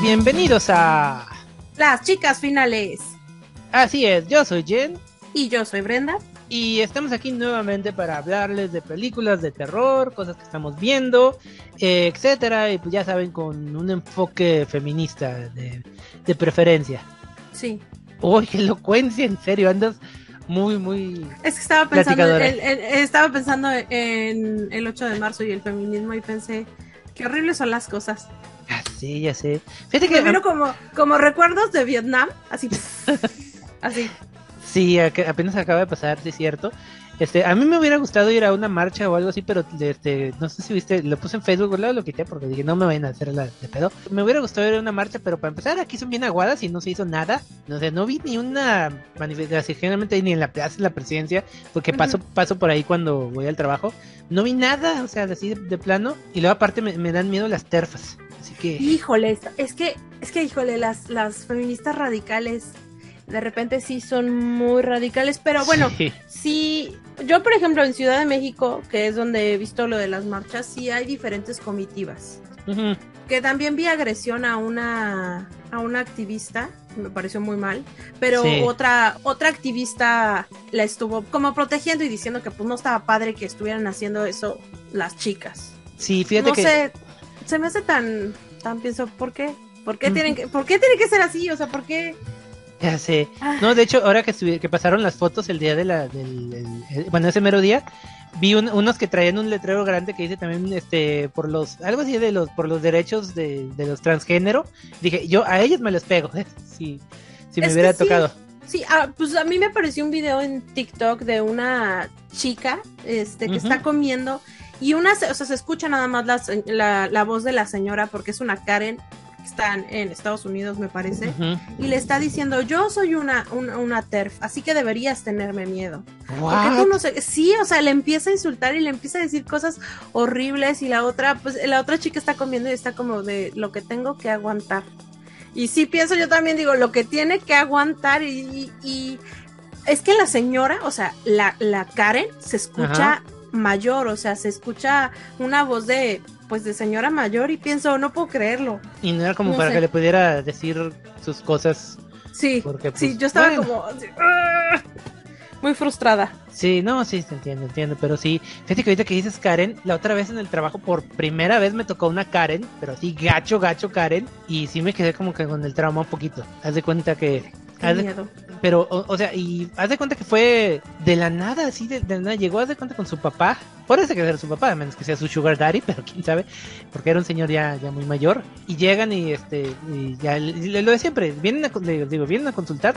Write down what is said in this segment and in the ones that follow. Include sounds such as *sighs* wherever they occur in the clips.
bienvenidos a Las Chicas Finales. Así es, yo soy Jen. Y yo soy Brenda. Y estamos aquí nuevamente para hablarles de películas de terror, cosas que estamos viendo, eh, etcétera. Y pues ya saben, con un enfoque feminista de, preferencia. Sí. Uy, qué elocuencia, en serio, andas muy, muy. Es que estaba pensando, en, pensando en el 8 de marzo y el feminismo y pensé, qué horribles son las cosas. Así, ah, ya sé. Fíjate que. como, como recuerdos de Vietnam, así. *laughs* así. Sí, apenas acaba de pasar, sí, es cierto. Este, a mí me hubiera gustado ir a una marcha o algo así, pero este, no sé si viste, lo puse en Facebook, luego lo quité porque dije, no me vayan a hacer la de pedo. Me hubiera gustado ir a una marcha, pero para empezar, aquí son bien aguadas y no se hizo nada. No sé, no vi ni una manifestación, generalmente ni en la plaza, en la presidencia, porque paso, paso por ahí cuando voy al trabajo. No vi nada, o sea, así de, plano. Y luego aparte me dan miedo las terfas. Híjole, es que, es que, híjole, las, las feministas radicales de repente sí son muy radicales, pero bueno, sí. yo por ejemplo en Ciudad de México, que es donde he visto lo de las marchas, sí hay diferentes comitivas. Que también vi agresión a una a una activista, me pareció muy mal, pero otra otra activista la estuvo como protegiendo y diciendo que pues no estaba padre que estuvieran haciendo eso las chicas. Sí, fíjate no sé, se me hace tan pienso, ¿por qué? ¿Por qué tienen que, ¿por qué tienen que ser así? O sea, ¿por qué? Ya sé. Ah. No, de hecho, ahora que, pasaron las fotos el día de la, del, bueno, ese mero día, vi unos que traían un letrero grande que dice también, este, por los, algo así de los, por los derechos de, los transgénero. Dije, yo a ellos me los pego, ¿eh? si, me hubiera tocado. Sí, ah, pues a mí me apareció un video en TikTok de una chica, este, que está comiendo y una, o sea, se escucha nada más la, voz de la señora porque es una Karen está en Estados Unidos, me parece, y le está diciendo, yo soy una, una, TERF, así que deberías tenerme miedo. Sí, o sea, le empieza a insultar y le empieza a decir cosas horribles y la otra, pues la otra chica está comiendo y está como de lo que tengo que aguantar. Y sí pienso yo también, digo, lo que tiene que aguantar y, es que la señora, o sea, la, Karen se escucha mayor, o sea, se escucha una voz de pues de señora mayor y pienso, no puedo creerlo. Y no era como para que le pudiera decir sus cosas. Sí, porque, sí, pues, yo estaba como ¡ah! muy frustrada. Sí, no, sí, te entiendo, entiendo, pero sí, fíjate que ahorita que dices Karen, la otra vez en el trabajo por primera vez me tocó una Karen, pero sí, gacho, gacho Karen, y sí me quedé como que con el trauma un poquito. Haz de cuenta que pero, o, sea, y haz de cuenta que fue de la nada, así de, la nada. Llegó, haz de cuenta con su papá. Parece que era su papá, a menos que sea su sugar daddy, *laughs* pero quién sabe, porque era un señor ya, ya muy mayor. Y llegan y este, ya lo de siempre, vienen a, digo, vienen a consultar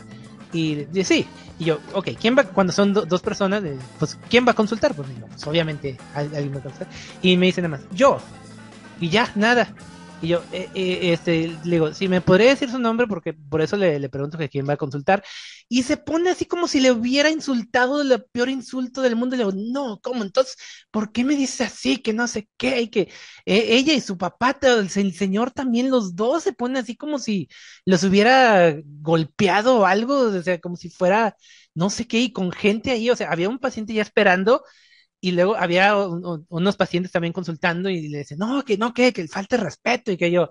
y, sí, y yo, ok, ¿quién va, cuando son dos personas, eh, pues, ¿quién va a consultar? Pues, pues obviamente alguien va a consultar. Y me dice nada más, yo. Y ya, nada. Y yo, eh, eh, este, le digo, si me podría decir su nombre, porque por eso le, le, pregunto que quién va a consultar. Y se pone así como si le hubiera insultado el peor insulto del mundo. le digo, no, ¿cómo? Entonces, ¿por qué me dice así? Que no sé qué, y que eh, ella y su papá, el, señor también, los dos se pone así como si los hubiera golpeado o algo, o sea, como si fuera no sé qué, y con gente ahí, o sea, había un paciente ya esperando y luego había unos pacientes también consultando y le decían, no, que no, que, que falta respeto y que yo,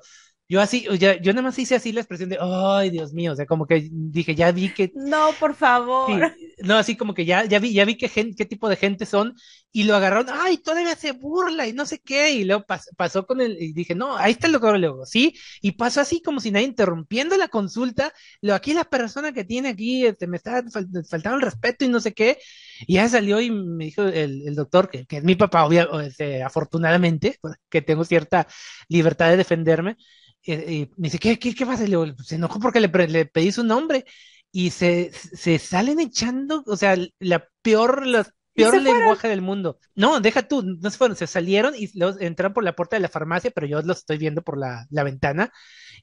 yo así, yo, nada más hice así la expresión de, ay, Dios mío, o sea, como que dije, ya vi que... No, por favor. no, así como que ya, ya vi, ya vi qué, gente, qué tipo de gente son y lo agarraron, ay, todavía se burla y no sé qué, y luego pasó con él y dije, no, ahí está el doctor luego, ¿sí? Y pasó así como si nadie interrumpiendo la consulta, lo aquí la persona que tiene aquí, este, me está faltando el respeto y no sé qué, y ya salió y me dijo el, doctor, que, es mi papá, este, afortunadamente, pues, que tengo cierta libertad de defenderme, y, me dice, ¿qué, qué, qué pasa? luego, pues, se enojó porque le, pedí su nombre y se, se, salen echando, o sea, la peor, las peor lenguaje del mundo. No, deja tú, no se fueron, se salieron y entraron por la puerta de la farmacia, pero yo los estoy viendo por la, ventana.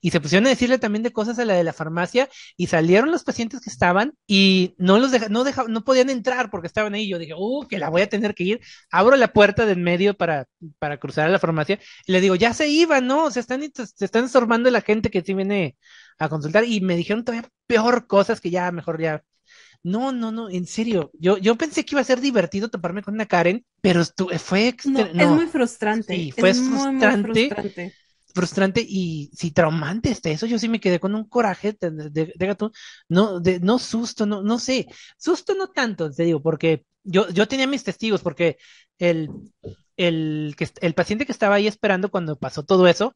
Y se pusieron a decirle también de cosas a la de la farmacia y salieron los pacientes que estaban y no los deja, no no podían entrar porque estaban ahí. Yo dije, uh, que la voy a tener que ir. Abro la puerta de en medio para, para cruzar a la farmacia y le digo, ya se iban, ¿no? Se están, se están estorbando la gente que sí viene a consultar y me dijeron todavía peor cosas que ya mejor ya no, no, no, en serio. Yo, yo pensé que iba a ser divertido toparme con una Karen, pero fue... No, es muy frustrante. Sí, fue es frustrante, muy, frustrante. frustrante. y sí, traumante está Eso yo sí me quedé con un coraje de, gato. No, de, no susto, no, no sé. Susto no tanto, te digo, porque yo, yo tenía mis testigos, porque el, el, que, el paciente que estaba ahí esperando cuando pasó todo eso,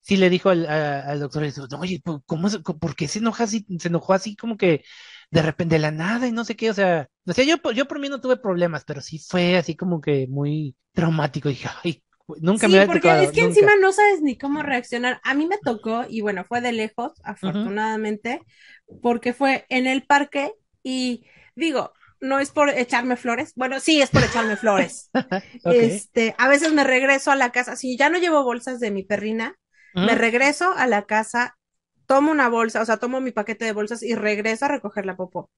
sí le dijo al, doctor, oye, ¿cómo, ¿por qué se enoja así? Se enojó así como que de repente la nada y no sé qué, o sea, o yo, yo por mí no tuve problemas, pero sí fue así como que muy traumático. dije, ay, nunca me había porque es que encima no sabes ni cómo reaccionar. A mí me tocó, y bueno, fue de lejos, afortunadamente, porque fue en el parque y digo, no es por echarme flores. Bueno, sí, es por echarme flores. *laughs* Este, a veces me regreso a la casa. Si ya no llevo bolsas de mi perrina, me regreso a la casa tomo una bolsa, o sea, tomo mi paquete de bolsas y regreso a recoger la popó.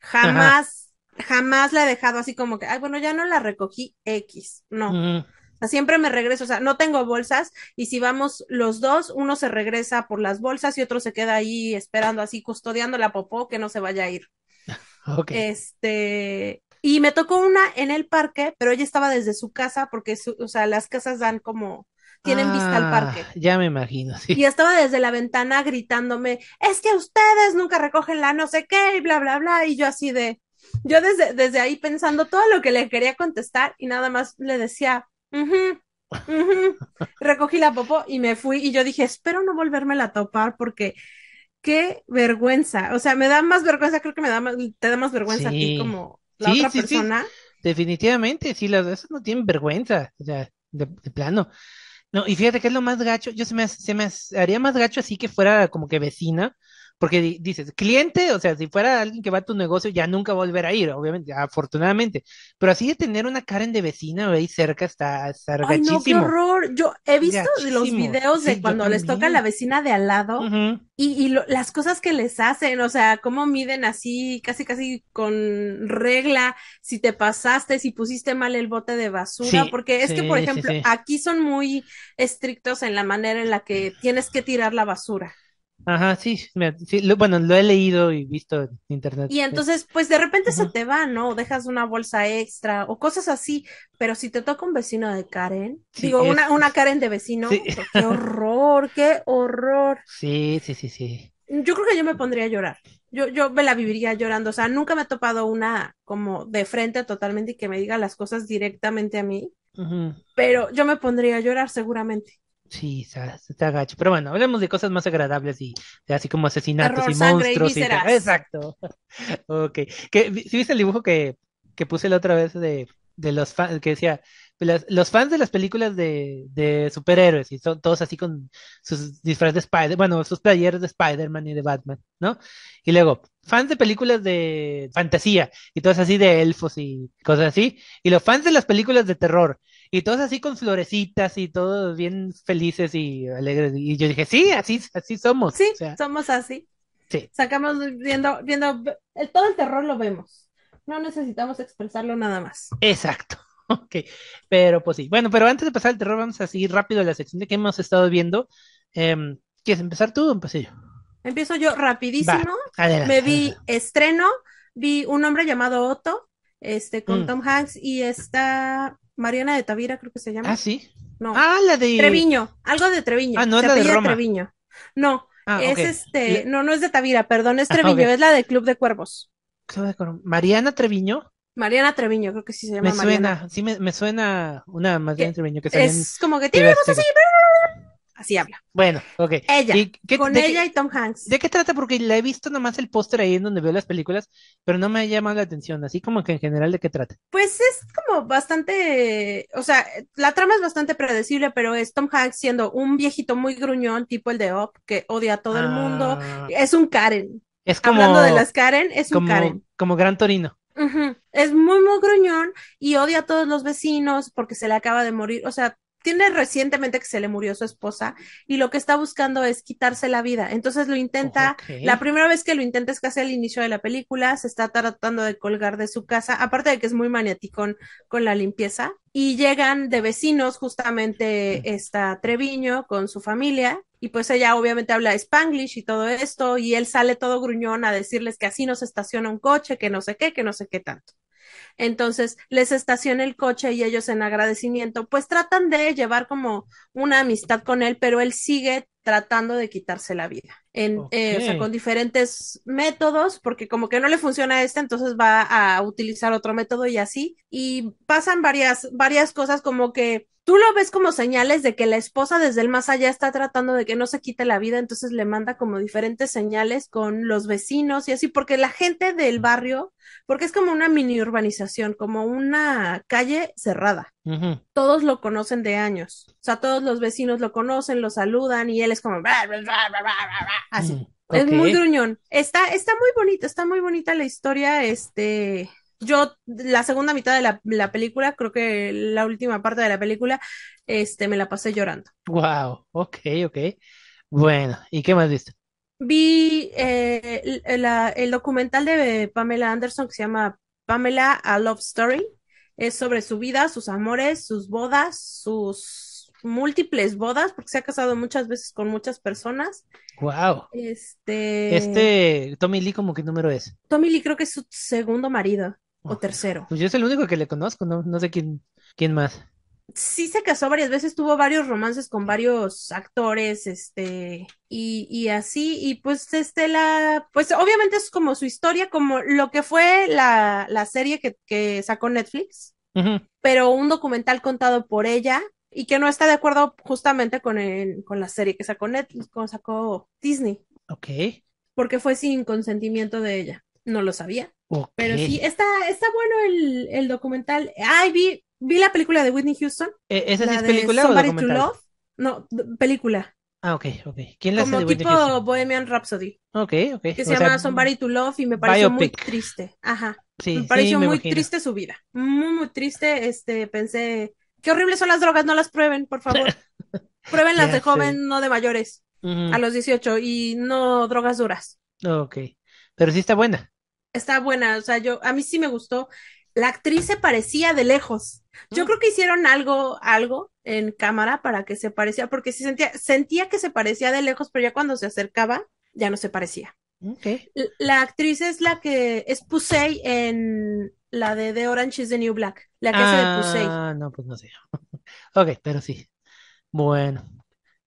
Jamás, jamás la he dejado así como que, ay, bueno, ya no la recogí X, no. siempre me regreso, o sea, no tengo bolsas y si vamos los dos, uno se regresa por las bolsas y otro se queda ahí esperando así, custodiando la popó que no se vaya a ir. *laughs* Okay. Este, y me tocó una en el parque, pero ella estaba desde su casa porque, o sea, las casas dan como tienen vista al ah, parque. Ya me imagino, sí. Y estaba desde la ventana gritándome, es que ustedes nunca recogen la no sé qué y bla, bla, bla. Y yo así de, yo desde, desde ahí pensando todo lo que le quería contestar y nada más le decía, *laughs* recogí la popó y me fui y yo dije, espero no volverme a topar porque qué vergüenza. O sea, me da más vergüenza, creo que me da te da más vergüenza a ti como la sí, otra sí, persona. Definitivamente, sí, las veces no tienen vergüenza, o sea, de plano. No, y fíjate que es lo más gacho, yo se me, se me haría más gacho así que fuera como que vecina, porque dices, cliente, o sea, si fuera alguien que va a tu negocio, ya nunca volverá a ir, obviamente, afortunadamente. Pero así de tener una Karen de vecina ahí cerca está, está Ay, no, qué horror. Yo he visto los videos de cuando les toca la vecina de al lado y, las cosas que les hacen, o sea, cómo miden así, casi, casi con regla, si te pasaste, si pusiste mal el bote de basura, porque es que, por ejemplo, aquí son muy estrictos en la manera en la que tienes que tirar la basura. Ajá, sí, bueno, lo he leído y visto en internet. Y entonces, pues de repente se te va, ¿no? dejas una bolsa extra o cosas así, pero si te toca un vecino de Karen, digo, una, Karen de vecino, qué horror, qué horror. *laughs* Sí, sí, sí, sí. Yo creo que yo me pondría a llorar. Yo, yo me la viviría llorando. O sea, nunca me ha topado una como de frente totalmente y que me diga las cosas directamente a mí. Pero yo me pondría a llorar seguramente. Sí, está, está, gacho. Pero bueno, hablemos de cosas más agradables y así como asesinatos y monstruos. Y y Exacto. *laughs* ok. ¿Qué, viste el dibujo que, que, puse la otra vez de, de los fans? Que decía, los fans de las películas de, de, superhéroes y son todos así con sus disfraces de Spider, bueno, sus playeros de Spider-Man y de Batman, ¿no? Y luego, fans de películas de fantasía y todos así de elfos y cosas así. Y los fans de las películas de terror y todos así con florecitas y todos bien felices y alegres. Y yo dije, sí, así, así somos. Sí, somos así. Sí. Sacamos viendo, viendo, todo el terror lo vemos. No necesitamos expresarlo nada más. Exacto. *laughs* Ok, pero pues sí. Bueno, pero antes de pasar al terror, vamos a seguir rápido a la sección de que hemos estado viendo. Em, ¿Quieres empezar tú o empiezo yo? Empiezo yo rapidísimo. Me vi estreno, vi un hombre llamado Otto, este, con mm. Tom Hanks y está Mariana de Tavira, creo que se llama. Ah, sí. No. Ah, la de Treviño, algo de Treviño. Ah, no es la de Roma. Treviño. No, ah, es este, no, no es de Tavira, perdón, es *laughs* Treviño, es la de Club de Cuervos. Club de Cuervos. Mariana Treviño. Mariana Treviño, creo que sí se llama. Me suena, sí me, me suena una Mariana Treviño que Es como que tiene así así habla. Bueno, ok. Ella, con ella y Tom Hanks. ¿De qué trata? Porque la he visto nomás el póster ahí en donde veo las películas, pero no me ha llamado la atención, así como que en general de qué trata. Pues es como bastante, o sea, la trama es bastante predecible, pero es Tom Hanks siendo un viejito muy gruñón, tipo el de Op, que odia a todo el mundo, ah. es un Karen. Es como, Hablando de las Karen, es como, un Karen. Como Gran Torino. Es muy, muy gruñón y odia a todos los vecinos porque se le acaba de morir. O sea, tiene recientemente que se le murió su esposa y lo que está buscando es quitarse la vida. Entonces lo intenta, la primera vez que lo intenta es casi al inicio de la película, se está tratando de colgar de su casa, aparte de que es muy maniaticón con la limpieza. Y llegan de vecinos justamente está esta Treviño con su familia y pues ella obviamente habla spanglish y todo esto y él sale todo gruñón a decirles que así no se estaciona un coche, que no sé qué, que no sé qué tanto. Entonces les estaciona el coche y ellos en agradecimiento, pues tratan de llevar como una amistad con él, pero él sigue tratando de quitarse la vida. En, eh, o sea, con diferentes métodos, porque como que no le funciona este, entonces va a utilizar otro método y así. Y pasan varias, varias cosas como que tú lo ves como señales de que la esposa desde el más allá está tratando de que no se quite la vida, entonces le manda como diferentes señales con los vecinos y así, porque la gente del barrio, porque es como una mini urbanización, como una calle cerrada. Todos lo conocen de años. O sea, todos los vecinos lo conocen, lo saludan y él es como así. Mm, es muy gruñón. Está, está muy bonita, está muy bonita la historia, este, yo la segunda mitad de la, película, creo que la última parte de la película, este, me la pasé llorando. Wow, ok, ok. Bueno, ¿y qué más viste? Vi eh, el, documental de Pamela Anderson que se llama Pamela A Love Story. Es sobre su vida, sus amores, sus bodas, sus múltiples bodas, porque se ha casado muchas veces con muchas personas. Wow. Este. Este, Tommy Lee, ¿como qué número es? Tommy Lee creo que es su segundo marido o tercero. Pues yo es el único que le conozco, no, no sé quién, quién más. Sí se casó varias veces, tuvo varios romances con varios actores, este, y, así, y pues este la, pues obviamente es como su historia, como lo que fue la, serie que, sacó Netflix, pero un documental contado por ella, y que no está de acuerdo justamente con, con la serie que sacó Netflix, como sacó Disney. Ok. Porque fue sin consentimiento de ella no lo sabía. Pero sí, está, está bueno el, el documental. Ay, vi, vi la película de Whitney Houston. E, ¿Esa sí es película o documental? To Love. No, película. Ah, ok, ok. ¿Quién la Como hace de tipo Bohemian Rhapsody. Ok, ok. Que se llama Somebody to Love y me pareció muy triste. Ajá. Sí, me pareció muy triste su vida. Muy, muy triste. Este, pensé, qué horribles son las drogas, no las prueben, por favor. *laughs* prueben las de joven, no de mayores. A los 18 y no drogas duras. Ok pero sí está buena. Está buena, o sea, yo, a mí sí me gustó. La actriz se parecía de lejos. Yo mm. creo que hicieron algo, algo en cámara para que se parecía, porque sí sentía, sentía que se parecía de lejos, pero ya cuando se acercaba, ya no se parecía. Okay. La actriz es la que es Pusey en la de The Orange is the New Black, la que es de Pusey. Ah, no, pues no sé. *laughs* ok, pero sí. Bueno,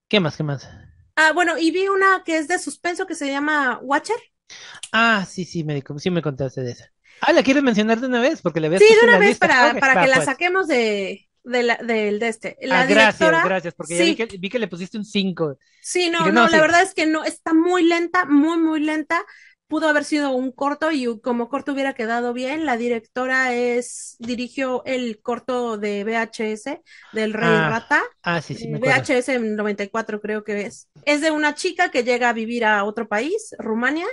¿qué más? ¿Qué más? Ah, bueno, y vi una que es de suspenso que se llama Watcher. Ah, sí, sí, me, sí me contaste de esa. Ah, ¿la quieres mencionar de una vez? Porque la Sí, de una vez para, para que la pues. saquemos de, de, la, de, este. La ah, gracias, gracias, porque ya vi que, le pusiste un 5. Sí, no, no, la verdad es que no, está muy lenta, muy, muy lenta. Pudo haber sido un corto y como corto hubiera quedado bien. La directora es, dirigió el corto de VHS del Rey ah, Rata. Ah, sí, sí. Me eh, VHS 94 creo que es. Es de una chica que llega a vivir a otro país, Rumania,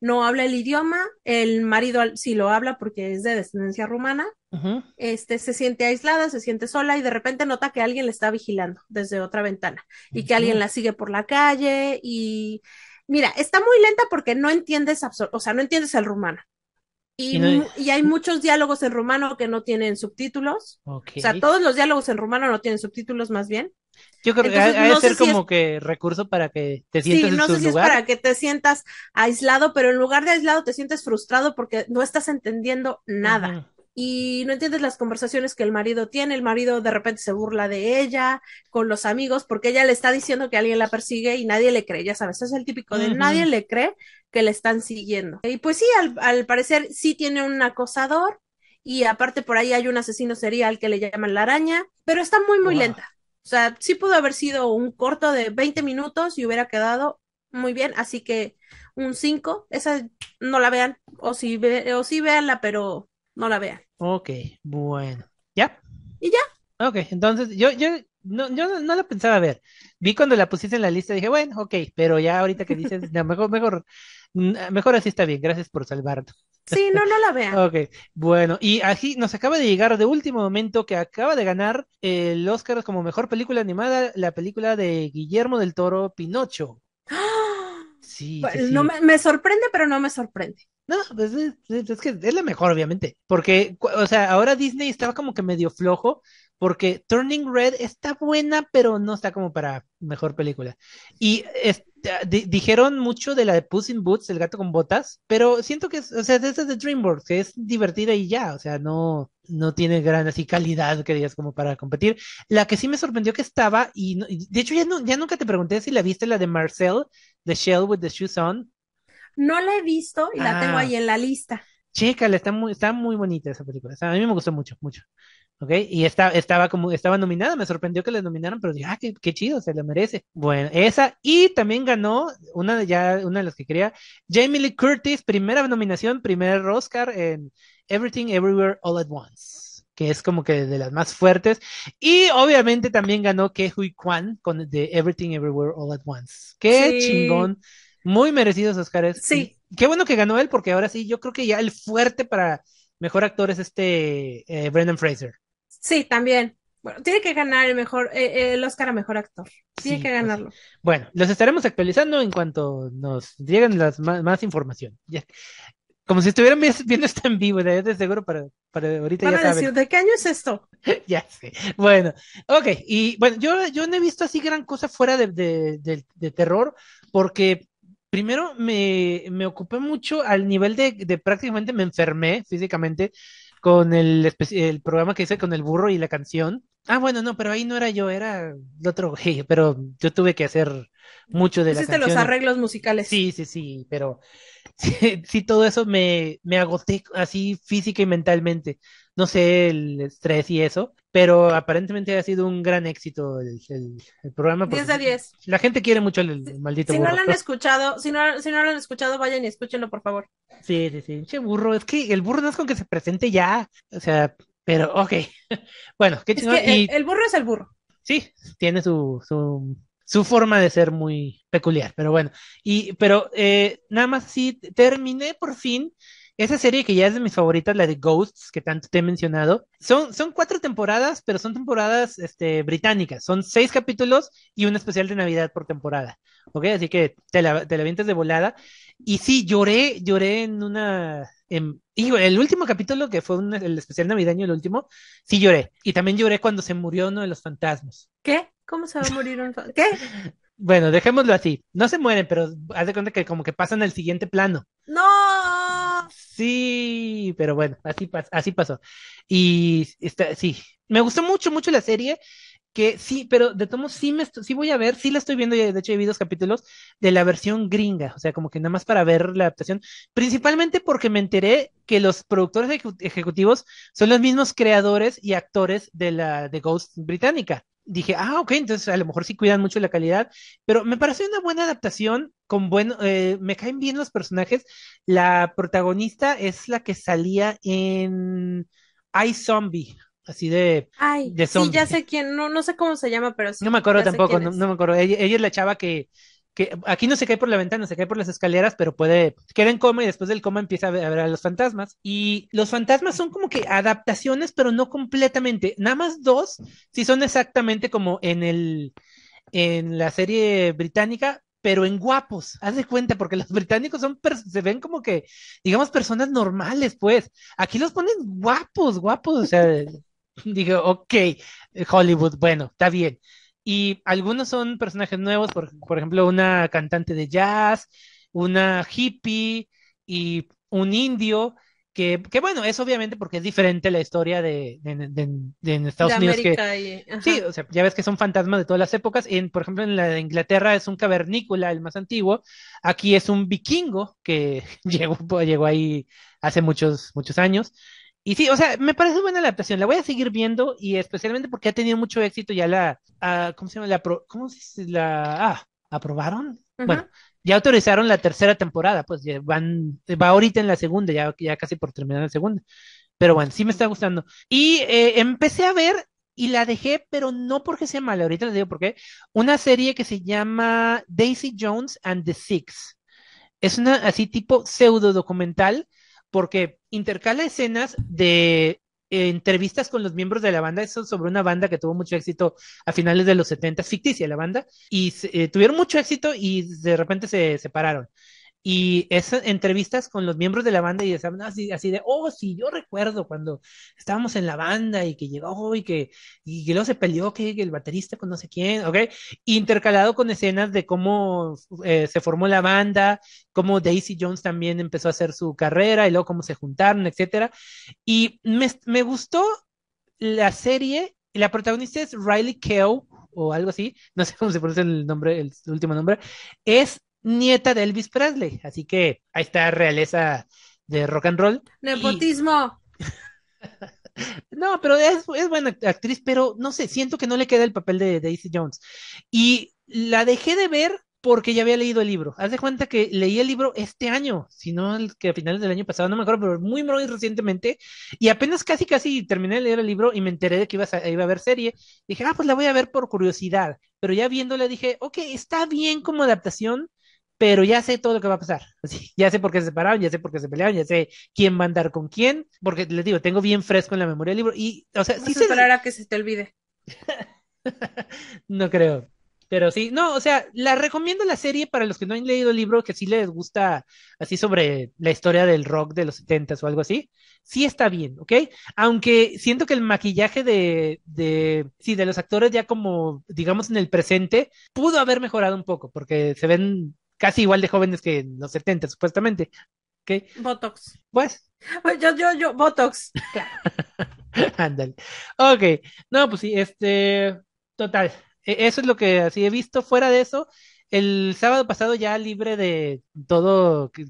no habla el idioma, el marido sí lo habla porque es de descendencia rumana, este, se siente aislada, se siente sola y de repente nota que alguien le está vigilando desde otra ventana y que alguien la sigue por la calle y mira, está muy lenta porque no entiendes, o sea, no entiendes el rumano. Y, hay muchos diálogos en rumano que no tienen subtítulos. O sea, todos los diálogos en rumano no tienen subtítulos más bien. Yo creo que como que recurso para que te sientas sí, no sé si es para que te sientas aislado, pero en lugar de aislado te sientes frustrado porque no estás entendiendo nada. Y no entiendes las conversaciones que el marido tiene, el marido de repente se burla de ella, con los amigos, porque ella le está diciendo que alguien la persigue y nadie le cree, ya sabes, es el típico de nadie le cree, que le están siguiendo. Y pues sí, al, parecer sí tiene un acosador y aparte por ahí hay un asesino serial que le llaman la araña, pero está muy, muy lenta. O sea, sí pudo haber sido un corto de 20 minutos y hubiera quedado muy bien, así que un 5, esa no la vean, o si, ve, o si veanla, pero no la vean. Ok, bueno, ¿ya? ¿Y ya? Ok, entonces yo, yo, no, yo no, la pensaba ver. Vi cuando la pusiste en la lista, dije, bueno, ok, pero ya ahorita que dices, mejor, mejor, eh, mejor así está bien, gracias por salvar Sí, no, no la vean. *laughs* ok, bueno, y aquí nos acaba de llegar de último momento que acaba de ganar el Oscar como mejor película animada, la película de Guillermo del Toro, Pinocho. *gasps* Pues, sí, No me, sorprende, pero no me sorprende. No, pues, es, es, que es la mejor, obviamente. Porque, o sea, ahora Disney estaba como que medio flojo porque Turning Red está buena, pero no está como para mejor película. Y ah, dijeron mucho de la de Puss in Boots, el gato con botas, pero siento que, es, o sea, esa es de DreamWorks, que es divertida y ya, o sea, no, no tiene gran así calidad que digas como para competir. La que sí me sorprendió que estaba, y, de hecho ya, nunca te pregunté si la viste, la de Marcel, The Shell with the Shoes On. No la he visto y la tengo ah. ahí en la lista. Chécala, está muy, está muy bonita esa película. a mí me gustó mucho, mucho. ¿ok? Y estaba, como, estaba nominada, me sorprendió que le nominaron, pero dije, ah, qué, chido, se lo merece. Bueno, esa, y también ganó una de, ya, una de las que quería, Jamie Lee Curtis, primera nominación, primer Oscar en Everything Everywhere All at Once que es como que de las más fuertes. Y obviamente también ganó Ke Hui Kwan con Everything Everywhere All at Once. Qué chingón. Muy merecidos Oscars. Sí. qué bueno que ganó él, porque ahora sí, yo creo que ya el fuerte para mejor actor es este eh, Brendan Fraser. Sí, también. Bueno, tiene que ganar el mejor, eh, el Oscar a mejor actor. Tiene que pues ganarlo. bueno, los estaremos actualizando en cuanto nos lleguen las más, información. Como si estuvieran viendo esto en vivo, de seguro para, para ahorita Van a decir, ¿de qué año es esto? *laughs* ya sé. Bueno, ok. Y bueno, yo, yo no he visto así gran cosa fuera de, de terror, porque primero me, me, ocupé mucho al nivel de, de prácticamente me enfermé físicamente con el, el programa que hice con el burro y la canción. Ah, bueno, no, pero ahí no era yo, era el otro *laughs* pero yo tuve que hacer mucho de la canción. los arreglos musicales. Sí, sí, sí, pero *laughs* sí, todo eso me, me agoté así física y mentalmente no sé, el estrés y eso, pero aparentemente ha sido un gran éxito el, programa. 10 a 10. La gente quiere mucho el, maldito burro. Si no lo han escuchado, si no, si no lo han escuchado, vayan y escúchenlo, por favor. Sí, sí, sí, che burro, es que el burro no es con que se presente ya, o sea, pero ok. *laughs* bueno, qué chingón. Es el, burro es el burro. Sí, tiene su, forma de ser muy peculiar, pero bueno. Y, pero eh, nada más sí, terminé por fin esa serie que ya es de mis favoritas, la de Ghosts, que tanto te he mencionado, son, son cuatro temporadas, pero son temporadas este, británicas. Son seis capítulos y un especial de Navidad por temporada. ¿Ok? Así que te la, te de volada. Y sí, lloré, lloré en una... En, el último capítulo, que fue el especial navideño, el último, sí lloré. Y también lloré cuando se murió uno de los fantasmas. ¿Qué? ¿Cómo se va a morir un fantasma? ¿Qué? *laughs* Bueno, dejémoslo así. No se mueren, pero haz de cuenta que como que pasan al siguiente plano. No, Sí, pero bueno, así, así pasó. Y está, sí, me gustó mucho, mucho la serie que sí, pero de tomo sí me sí voy a ver, sí la estoy viendo, de hecho he visto capítulos de la versión gringa, o sea, como que nada más para ver la adaptación, principalmente porque me enteré que los productores ejecutivos son los mismos creadores y actores de la de Ghost británica dije, ah, ok, entonces a lo mejor sí cuidan mucho la calidad, pero me pareció una buena adaptación, con buen, eh, me caen bien los personajes. La protagonista es la que salía en I Zombie, así de, Ay, de zombie. Sí, ya sé quién, no, no sé cómo se llama, pero sí. No me acuerdo tampoco, no, me acuerdo. ella, es la chava que, que aquí no se cae por la ventana, se cae por las escaleras, pero puede, queda en coma y después del coma empieza a ver, a los fantasmas. Y los fantasmas son como que adaptaciones, pero no completamente. Nada más dos, si son exactamente como en el, en la serie británica, pero en guapos, haz de cuenta, porque los *laughs* británicos son se ven como que, digamos, personas normales, pues. Aquí los ponen guapos, guapos, o sea, *laughs* digo, ok, Hollywood, bueno, está bien. Y algunos son personajes nuevos, por, ejemplo, una cantante de jazz, una hippie y un indio. Que, que, bueno, es obviamente porque es diferente la historia de, de, de, en Estados Unidos. sí, o sea, ya ves que son fantasmas de todas las épocas. En, por ejemplo, en la de Inglaterra es un cavernícola, el más antiguo. Aquí es un vikingo que *laughs* llegó, llegó ahí hace muchos, muchos años. Y sí, o sea, me parece buena la adaptación. La voy a seguir viendo y especialmente porque ha tenido mucho éxito ya la, ah, ¿cómo se llama? La ¿Cómo se dice? La, ah, ¿aprobaron? Bueno, ya autorizaron la tercera temporada, pues van, va ahorita en la segunda, ya, ya casi por terminar la segunda. Pero bueno, sí me está gustando. Y eh, empecé a ver y la dejé, pero no porque sea mala, ahorita les digo por qué, una serie que se llama Daisy Jones and the Six. Es una así tipo pseudo documental porque intercala escenas de eh, entrevistas con los miembros de la banda, eso sobre una banda que tuvo mucho éxito a finales de los 70, ficticia la banda, y eh, tuvieron mucho éxito y de repente se separaron. Y esas entrevistas con los miembros de la banda y estaban así, así de, oh, sí, yo recuerdo cuando estábamos en la banda y que llegó y que, y luego se peleó que, el baterista con no sé quién, ¿ok? Intercalado con escenas de cómo eh, se formó la banda, cómo Daisy Jones también empezó a hacer su carrera y luego cómo se juntaron, etc Y me, me gustó la serie, la protagonista es Riley Keough o algo así, no sé cómo se pronuncia el nombre, el último nombre, es nieta de Elvis Presley. Así que ahí está realeza de rock and roll. Nepotismo. *laughs* no, pero es, es, buena actriz, pero no sé, siento que no le queda el papel de Daisy Jones. Y la dejé de ver porque ya había leído el libro. Haz de cuenta que leí el libro este año, sino el que a finales del año pasado, no me acuerdo, pero muy, muy recientemente. Y apenas casi, casi terminé de leer el libro y me enteré de que iba a, iba a haber serie. Dije, ah, pues la voy a ver por curiosidad. Pero ya viéndola dije, ok, está bien como adaptación, pero ya sé todo lo que va a pasar. *laughs* ya sé por qué se separaron, ya sé por qué se pelearon, ya sé quién va a andar con quién, porque les digo, tengo bien fresco en la memoria el libro y, o sea, sí a que se te olvide. *laughs* no creo. Pero sí, no, o sea, la recomiendo la serie para los que no han leído el libro, que sí les gusta así sobre la historia del rock de los setentas o algo así. Sí está bien, ¿ok? Aunque siento que el maquillaje de, de, sí, de los actores ya como, digamos, en el presente, pudo haber mejorado un poco, porque se ven casi igual de jóvenes que en los 70, supuestamente. ¿Okay? Botox. Pues. Yo, yo, yo, Botox. *laughs* Ándale. ok. No, pues sí, este. Total. E, eso es lo que así he visto. Fuera de eso, el sábado pasado ya libre de todo que,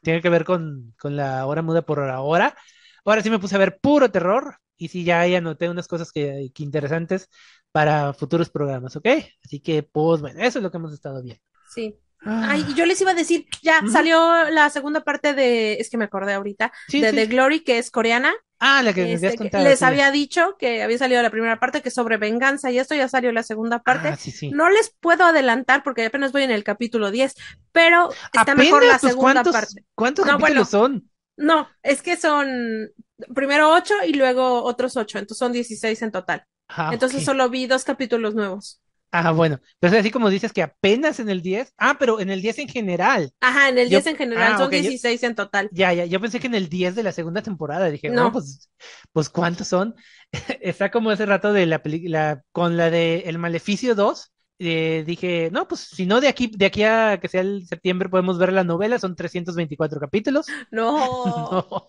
tiene que ver con, la hora muda por ahora. Ahora sí me puse a ver puro terror. Y sí, ya ahí anoté unas cosas que, que interesantes para futuros programas, ¿ok? Así que, pues bueno, eso es lo que hemos estado viendo. Sí, Ay, ah. yo les iba a decir, ya salió la segunda parte de, es que me acordé ahorita, de The Glory, que es coreana. Ah, la que, este, Les había dicho que había salido la primera parte, que sobre venganza, y esto ya salió la segunda parte. Ah, no les puedo adelantar porque apenas voy en el capítulo 10, pero está mejor la pues, segunda parte. ¿Cuántos capítulos son? No, es que son primero ocho y luego otros ocho, entonces son dieciséis en total. Ah, entonces solo vi dos capítulos nuevos. Ah, bueno. es así como dices que apenas en el 10. Ah, pero en el 10 en general. Ajá, en el 10 en general. Ah, son 16 en total. Ya, ya. Yo pensé que en el 10 de la segunda temporada. Dije, no, pues, pues ¿cuántos son? *laughs* Está como ese rato de la película. Con la de El Maleficio 2. Eh, dije, no, pues si no, de aquí, de aquí a que sea el septiembre podemos ver la novela, son 324 capítulos. *laughs* No. *laughs*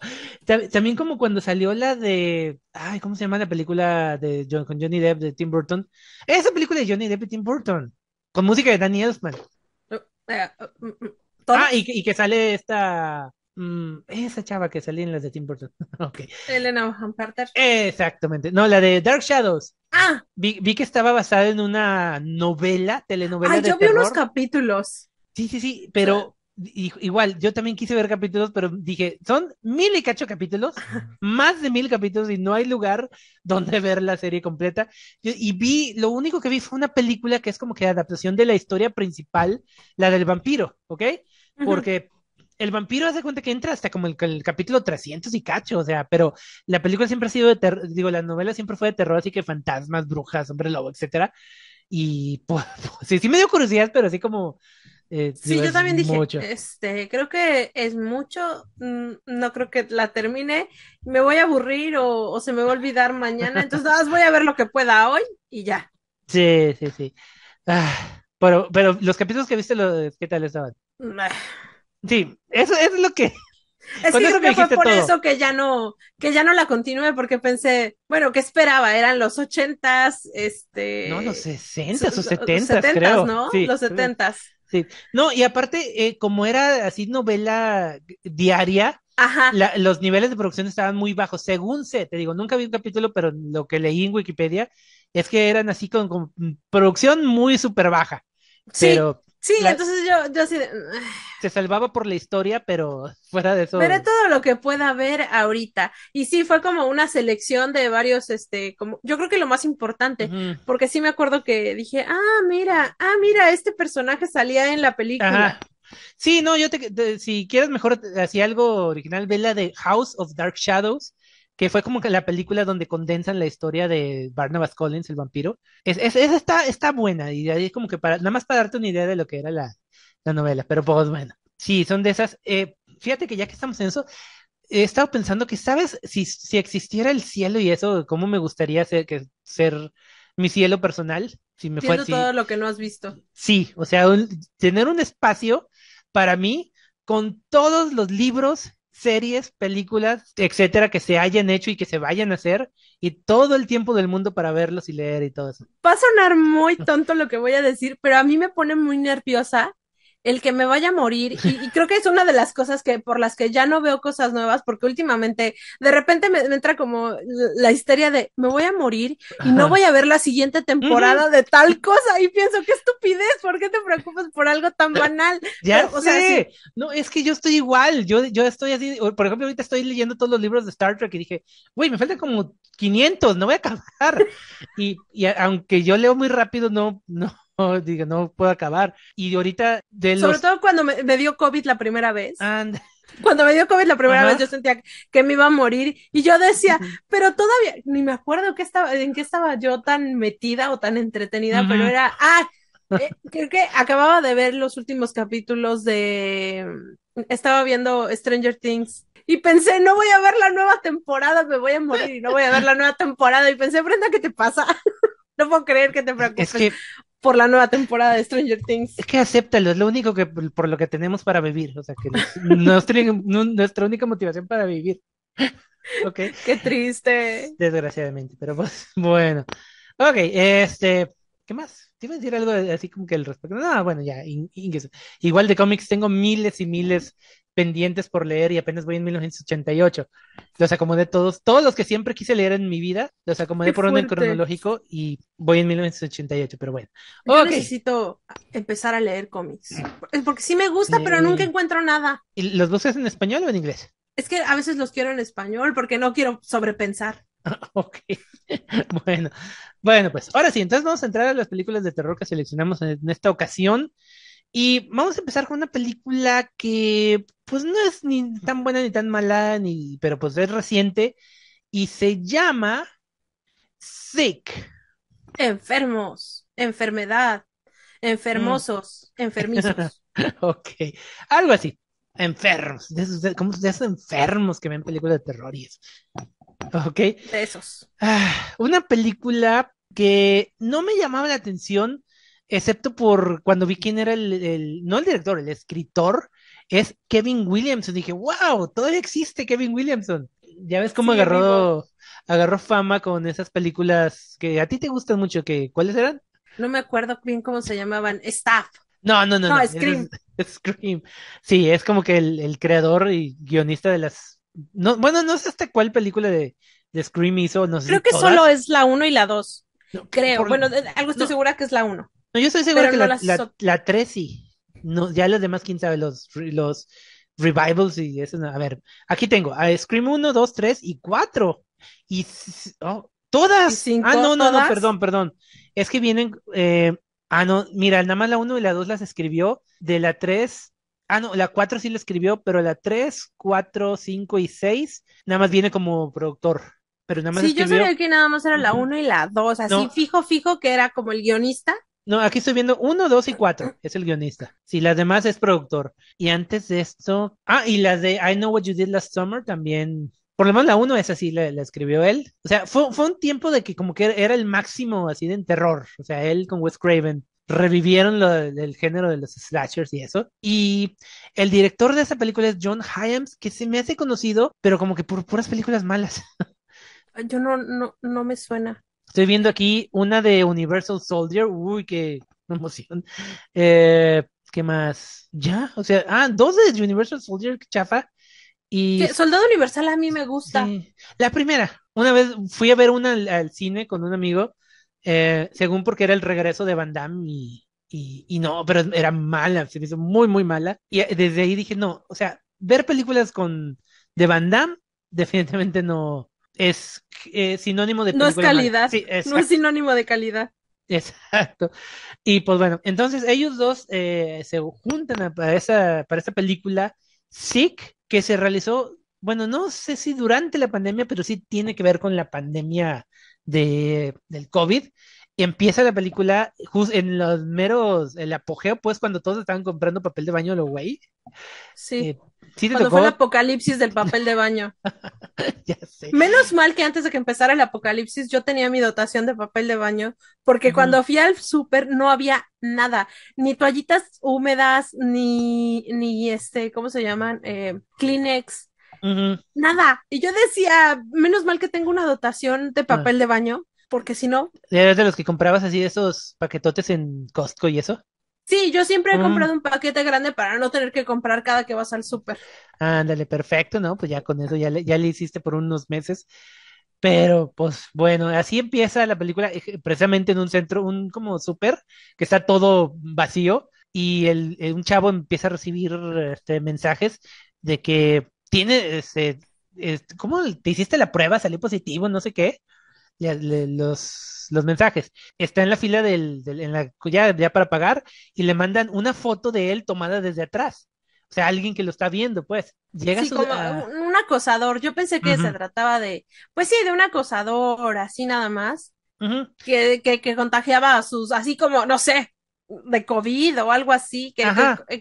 También como cuando salió la de, ay, ¿cómo se llama la película de con Johnny Depp de Tim Burton? Esa película de Johnny Depp y Tim Burton, con música de Danny Elfman. Eh, uh, mm, mm, ah, y que sale esta Mm, esa chava que salía en las de Tim Burton. *laughs* okay. Elena Exactamente. No, la de Dark Shadows. Ah. Vi, que estaba basada en una novela, telenovela. Ah, yo vi unos capítulos. Sí, sí, sí, pero ah. igual, yo también quise ver capítulos, pero dije, son mil y cacho capítulos, más de mil capítulos y no hay lugar *laughs* donde ver la serie completa. y vi, lo único que vi fue una película que es como que adaptación de la historia principal, la del vampiro, ¿ok? Porque el vampiro hace cuenta que entra hasta como el, capítulo 300 y cacho, o sea, pero la película siempre ha sido de terror, digo, la novela siempre fue de terror, así que fantasmas, brujas, hombre lobo, etcétera. Y *laughs* pues, pues, sí, sí me dio curiosidad, pero así como... Eh, sí, yo también dije, este, creo que es mucho, mm, no creo que la termine, me voy a aburrir o, se me va a olvidar mañana, entonces más voy a ver lo que pueda hoy y ya. Sí, sí, sí. Ah, pero, pero los capítulos que viste, ¿qué tal estaban? Sí, eso, es lo que *laughs* es que que fue por eso que ya no, que ya no la continué, porque pensé, bueno, ¿qué esperaba? Eran los ochentas, este. No, los sesentas o setentas, creo. ¿no? Los setentas. Sí. No, y aparte, eh, como era así novela diaria, los niveles de producción estaban muy bajos. Según sé, te digo, nunca vi un capítulo, pero lo que leí en Wikipedia es que eran así con, producción muy súper baja. Sí. Pero Sí, entonces yo, yo así Se salvaba por la historia, pero *laughs* fuera de eso. Veré todo lo que pueda ver ahorita. Y sí, fue como una selección de varios, este, como, yo creo que lo más importante, porque sí me acuerdo que dije, ah, mira, ah, mira, este personaje salía en la película. Ajá. Sí, no, yo te, si quieres mejor así algo original, ve la de House of Dark Shadows, que fue como que la película donde condensan la historia de Barnabas Collins, el vampiro. Es, es, está, buena y de ahí como que para, nada más para darte una idea de lo que era la, la novela, pero pues bueno, sí, son de esas. Eh, fíjate que ya que estamos en eso, he estado pensando que, ¿sabes? Si, si existiera el cielo y eso, ¿cómo me gustaría ser, que, ser mi cielo personal? Si me fuera todo lo que no has visto. Sí, o sea, tener un espacio para mí con todos los libros series, películas, etcétera, que se hayan hecho y que se vayan a hacer, y todo el tiempo del mundo para verlos y leer y todo eso. Va a sonar muy tonto lo que voy a decir, pero a mí me pone muy nerviosa el que me vaya a morir, y, creo que es una de las cosas que por las que ya no veo cosas nuevas, porque últimamente de repente me, entra como la histeria de me voy a morir y no voy a ver la siguiente temporada de tal cosa, y pienso, qué estupidez, ¿por qué te preocupas por algo tan eh, banal? Ya sea, no, es que yo estoy igual, yo, yo estoy así, por ejemplo, ahorita estoy leyendo todos los libros de Star Trek y dije, güey, me faltan como 500, no voy a acabar. *laughs* y, y aunque yo leo muy rápido, no, no, no, *laughs* no puedo acabar. Y ahorita Sobre todo cuando me, dio COVID la primera vez. Cuando me dio COVID la primera vez yo sentía que me iba a morir y yo decía, pero todavía, ni me acuerdo qué estaba, en qué estaba yo tan metida o tan entretenida, pero era, ah, eh, creo que acababa de ver los últimos capítulos de... Estaba viendo Stranger Things y pensé, no voy a ver la nueva temporada, me voy a morir y no voy a ver la nueva temporada. Y pensé, Brenda, ¿qué te pasa? *laughs* no puedo creer que te preocupes. que por la nueva temporada de Stranger Things. Es que acéptalo, es lo único que por lo que tenemos para vivir. O sea, que nuestra, nuestra única motivación para vivir. *laughs* Ok Qué triste. Desgraciadamente, pero pues, bueno. Ok, este, ¿qué más? Te iba decir algo así como que el respecto. No, bueno, ya, inglés igual de cómics tengo miles y miles pendientes por leer y apenas voy en 1988. Los acomodé todos, todos los que siempre quise leer en mi vida, los acomodé por orden cronológico y voy en 1988, pero bueno. Yo necesito empezar a leer cómics, porque sí me gusta, pero mm. nunca encuentro nada. ¿Y los buscas en español o en inglés? Es que a veces los quiero en español porque no quiero sobrepensar. *laughs* Ok, *laughs* bueno, bueno, pues ahora sí, entonces vamos a entrar a las películas de terror que seleccionamos en esta ocasión. Y vamos a empezar con una película que pues no es ni tan buena ni tan mala, ni, pero pues es reciente y se llama Sick. Enfermos, enfermedad, enfermosos, mm. enfermizos. *laughs* ok, algo así, enfermos, de esos, enfermos que ven películas de terror y Ok. De esos. Ah, una película que no me llamaba la atención excepto por cuando vi quién era el, no el director, el escritor, es Kevin Williamson. Dije, wow, todavía existe Kevin Williamson. Ya ves cómo agarró, agarró fama con esas películas que a ti te gustan mucho, que ¿cuáles eran? No me acuerdo bien cómo se llamaban, Staff. No, no, no. No, Scream. *laughs* Scream. Sí, es como que el, creador y guionista de las... No, bueno, no sé hasta cuál película de, de Scream hizo, no sé Creo que solo es la 1 y la 2. creo. Bueno, algo estoy segura que es la 1. No, yo estoy segura que la, la, 3 sí. No, ya los demás, quién sabe, los, los revivals y eso. A ver, aquí tengo a Scream 1, 2, 3 y 4. Y oh, todas. ah, no, no, no, perdón, perdón. Es que vienen. Eh, ah, no, mira, nada más la 1 y la 2 las escribió. De la 3 Ah, no, la 4 sí la escribió, pero la 3, 4, 5 y 6 nada más viene como productor. Pero nada más sí, yo sabía que nada más era la 1 y la 2, así fijo, fijo que era como el guionista no, aquí estoy viendo uno, dos y cuatro. Es el guionista. Sí, las demás es productor. Y antes de esto. Ah, y las de I Know What You Did Last Summer también. Por lo menos la uno es así, la, escribió él. O sea, fue, un tiempo de que como que era el máximo así de terror. O sea, él con Wes Craven revivieron lo, del género de los slashers y eso. Y el director de esa película es John Hyams, que se me hace conocido, pero como que por puras películas malas. Yo no, no, no me suena. Estoy viendo aquí una de Universal Soldier. Uy, qué *laughs* emoción. Eh, ¿Qué más? Ya, o sea, ah, dos de Universal Soldier, chafa. Y... Soldado Universal a mí me gusta. La primera, una vez fui a ver una al, cine con un amigo, eh, según porque era el regreso de Van Damme y, y, no, pero era mala, se me hizo muy, muy mala. Y eh, desde ahí dije, no, o sea, ver películas con de Van Damme definitivamente no, es eh, sinónimo de... No es calidad, sí, no es sinónimo de calidad. Exacto. Y pues bueno, entonces ellos dos eh, se juntan para, esa, para esta película Sick, que se realizó, bueno, no sé si durante la pandemia, pero sí tiene que ver con la pandemia de, del COVID empieza la película justo en los meros, el apogeo, pues cuando todos estaban comprando papel de baño, lo güey. Sí. Eh, cuando fue el apocalipsis del papel de baño. *laughs* ya sé. Menos mal que antes de que empezara el apocalipsis yo tenía mi dotación de papel de baño, porque cuando fui al súper no había nada, ni toallitas húmedas, ni, ni este, ¿cómo se llaman? Eh, Kleenex. Nada. Y yo decía, menos mal que tengo una dotación de ah. papel de baño, porque si no... ¿Eres de los que comprabas así esos paquetotes en Costco y eso? Sí, yo siempre he ah. comprado un paquete grande para no tener que comprar cada que vas al súper. Ándale, perfecto, ¿no? Pues ya con eso ya le, ya le hiciste por unos meses. Pero, pues bueno, así empieza la película, precisamente en un centro, un como súper, que está todo vacío, y el, eh, un chavo empieza a recibir este, mensajes de que tiene, este, ¿cómo te hiciste la prueba? Salió positivo, no sé qué los, los mensajes. Está en la fila del, la, ya, ya para pagar y le mandan una foto de él tomada desde atrás. O sea, alguien que lo está viendo, pues. Llega un acosador. Yo pensé que se trataba de, pues sí, de un acosador, así nada más. que, que, contagiaba a sus, así como, no sé, de COVID o algo así, que,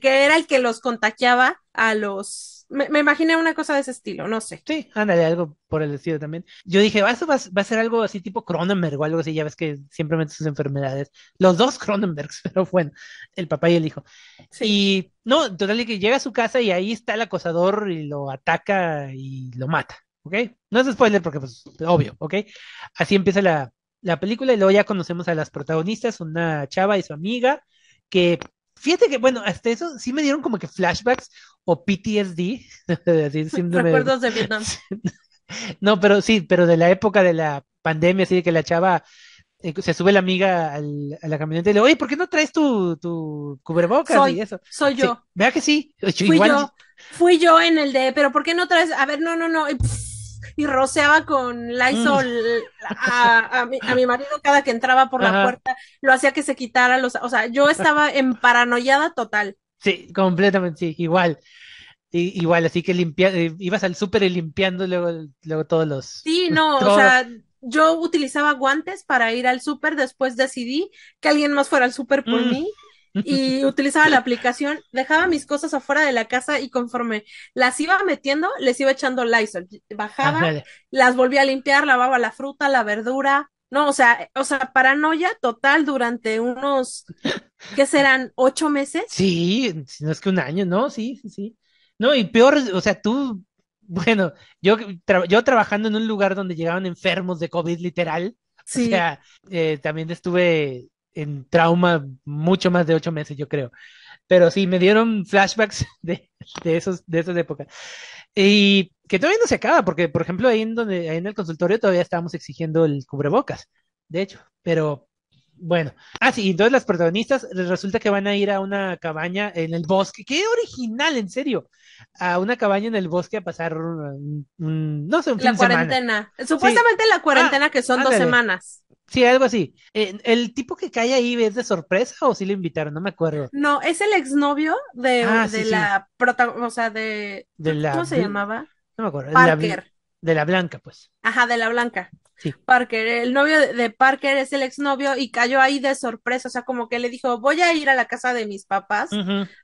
que era el que los contagiaba a los me, imaginé una cosa de ese estilo, no sé. Sí, ándale, algo por el estilo también. Yo dije, ah, eso va, a ser algo así tipo Cronenberg o algo así, ya ves que siempre metes sus enfermedades. Los dos Cronenbergs, *laughs* pero bueno, el papá y el hijo. Sí. Y no, total, que llega a su casa y ahí está el acosador y lo ataca y lo mata, ¿ok? No es spoiler porque pues obvio, ¿ok? Así empieza la, la película y luego ya conocemos a las protagonistas, una chava y su amiga que Fíjate que, bueno, hasta eso sí me dieron como que flashbacks o PTSD. *laughs* Recuerdos de Vietnam. *laughs* no, pero sí, pero de la época de la pandemia, así de que la chava eh, se sube la amiga al, a la camioneta y le dice, oye, ¿por qué no traes tu, tu cubrebocas soy, Soy yo. Vea que sí. Fui yo. Fui yo en el de, pero ¿por qué no traes? A ver, no, no, no y roceaba con Lysol mm. a, mi, marido cada que entraba por la puerta, lo hacía que se quitara los, o sea, yo estaba en total. Sí, completamente, sí, igual. igual, así que limpia, eh, ibas al súper y limpiando luego, luego todos los... Sí, no, o sea, yo utilizaba guantes para ir al súper, después decidí que alguien más fuera al súper por mm. mí y utilizaba la aplicación, dejaba mis cosas afuera de la casa y conforme las iba metiendo, les iba echando Lysol. Bajaba, las volvía a limpiar, lavaba la fruta, la verdura. No, o sea, eh, o sea, paranoia total durante unos, ¿qué serán? ¿Ocho meses? Sí, no es que un año, ¿no? Sí, sí, sí. No, y peor, o sea, tú, bueno, yo, yo trabajando en un lugar donde llegaban enfermos de COVID literal, Sí. O sea, eh, también estuve en trauma mucho más de ocho meses, yo creo. Pero sí, me dieron flashbacks *laughs* de, de, esos, de esas épocas. Y que todavía no se acaba, porque por ejemplo ahí en, donde, ahí en el consultorio todavía estábamos exigiendo el cubrebocas, de hecho, pero bueno, ah, sí, entonces las protagonistas resulta que van a ir a una cabaña en el bosque. ¡Qué original, en serio! A una cabaña en el bosque a pasar, un, no sé, un La cuarentena. Supuestamente la ah, cuarentena, que son dos semanas. Sí, algo así. ¿El tipo que cae ahí es de sorpresa o sí le invitaron? No me acuerdo. No, es el exnovio de, ah, de la protagonista, o sea, de... ¿Cómo se llamaba? No me acuerdo. Parker. de la blanca, pues. Ajá, de la blanca. Parker, el novio de Parker es el exnovio y cayó ahí de sorpresa, o sea, como que le dijo, voy a ir a la casa de mis papás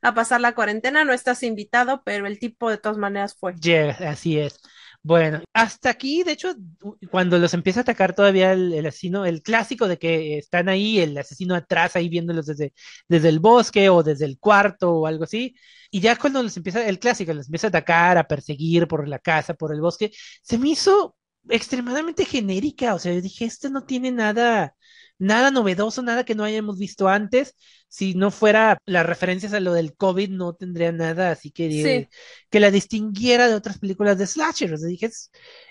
a pasar la cuarentena, no estás invitado, pero el tipo de todas maneras fue. Yeah, así es. Bueno, hasta aquí, de hecho, cuando los empieza a atacar todavía el, asesino, el clásico de que están ahí, el asesino atrás, ahí viéndolos desde, desde el bosque o desde el cuarto o algo así, y ya cuando los empieza, el clásico, los empieza a atacar, a perseguir por la casa, por el bosque, se me hizo extremadamente genérica. O sea, yo dije, esto no tiene nada nada novedoso, nada que no hayamos visto antes. Si no fuera las referencias a lo del COVID, no tendría nada, así que sí. que la distinguiera de otras películas de slasher. O sea, dije, es,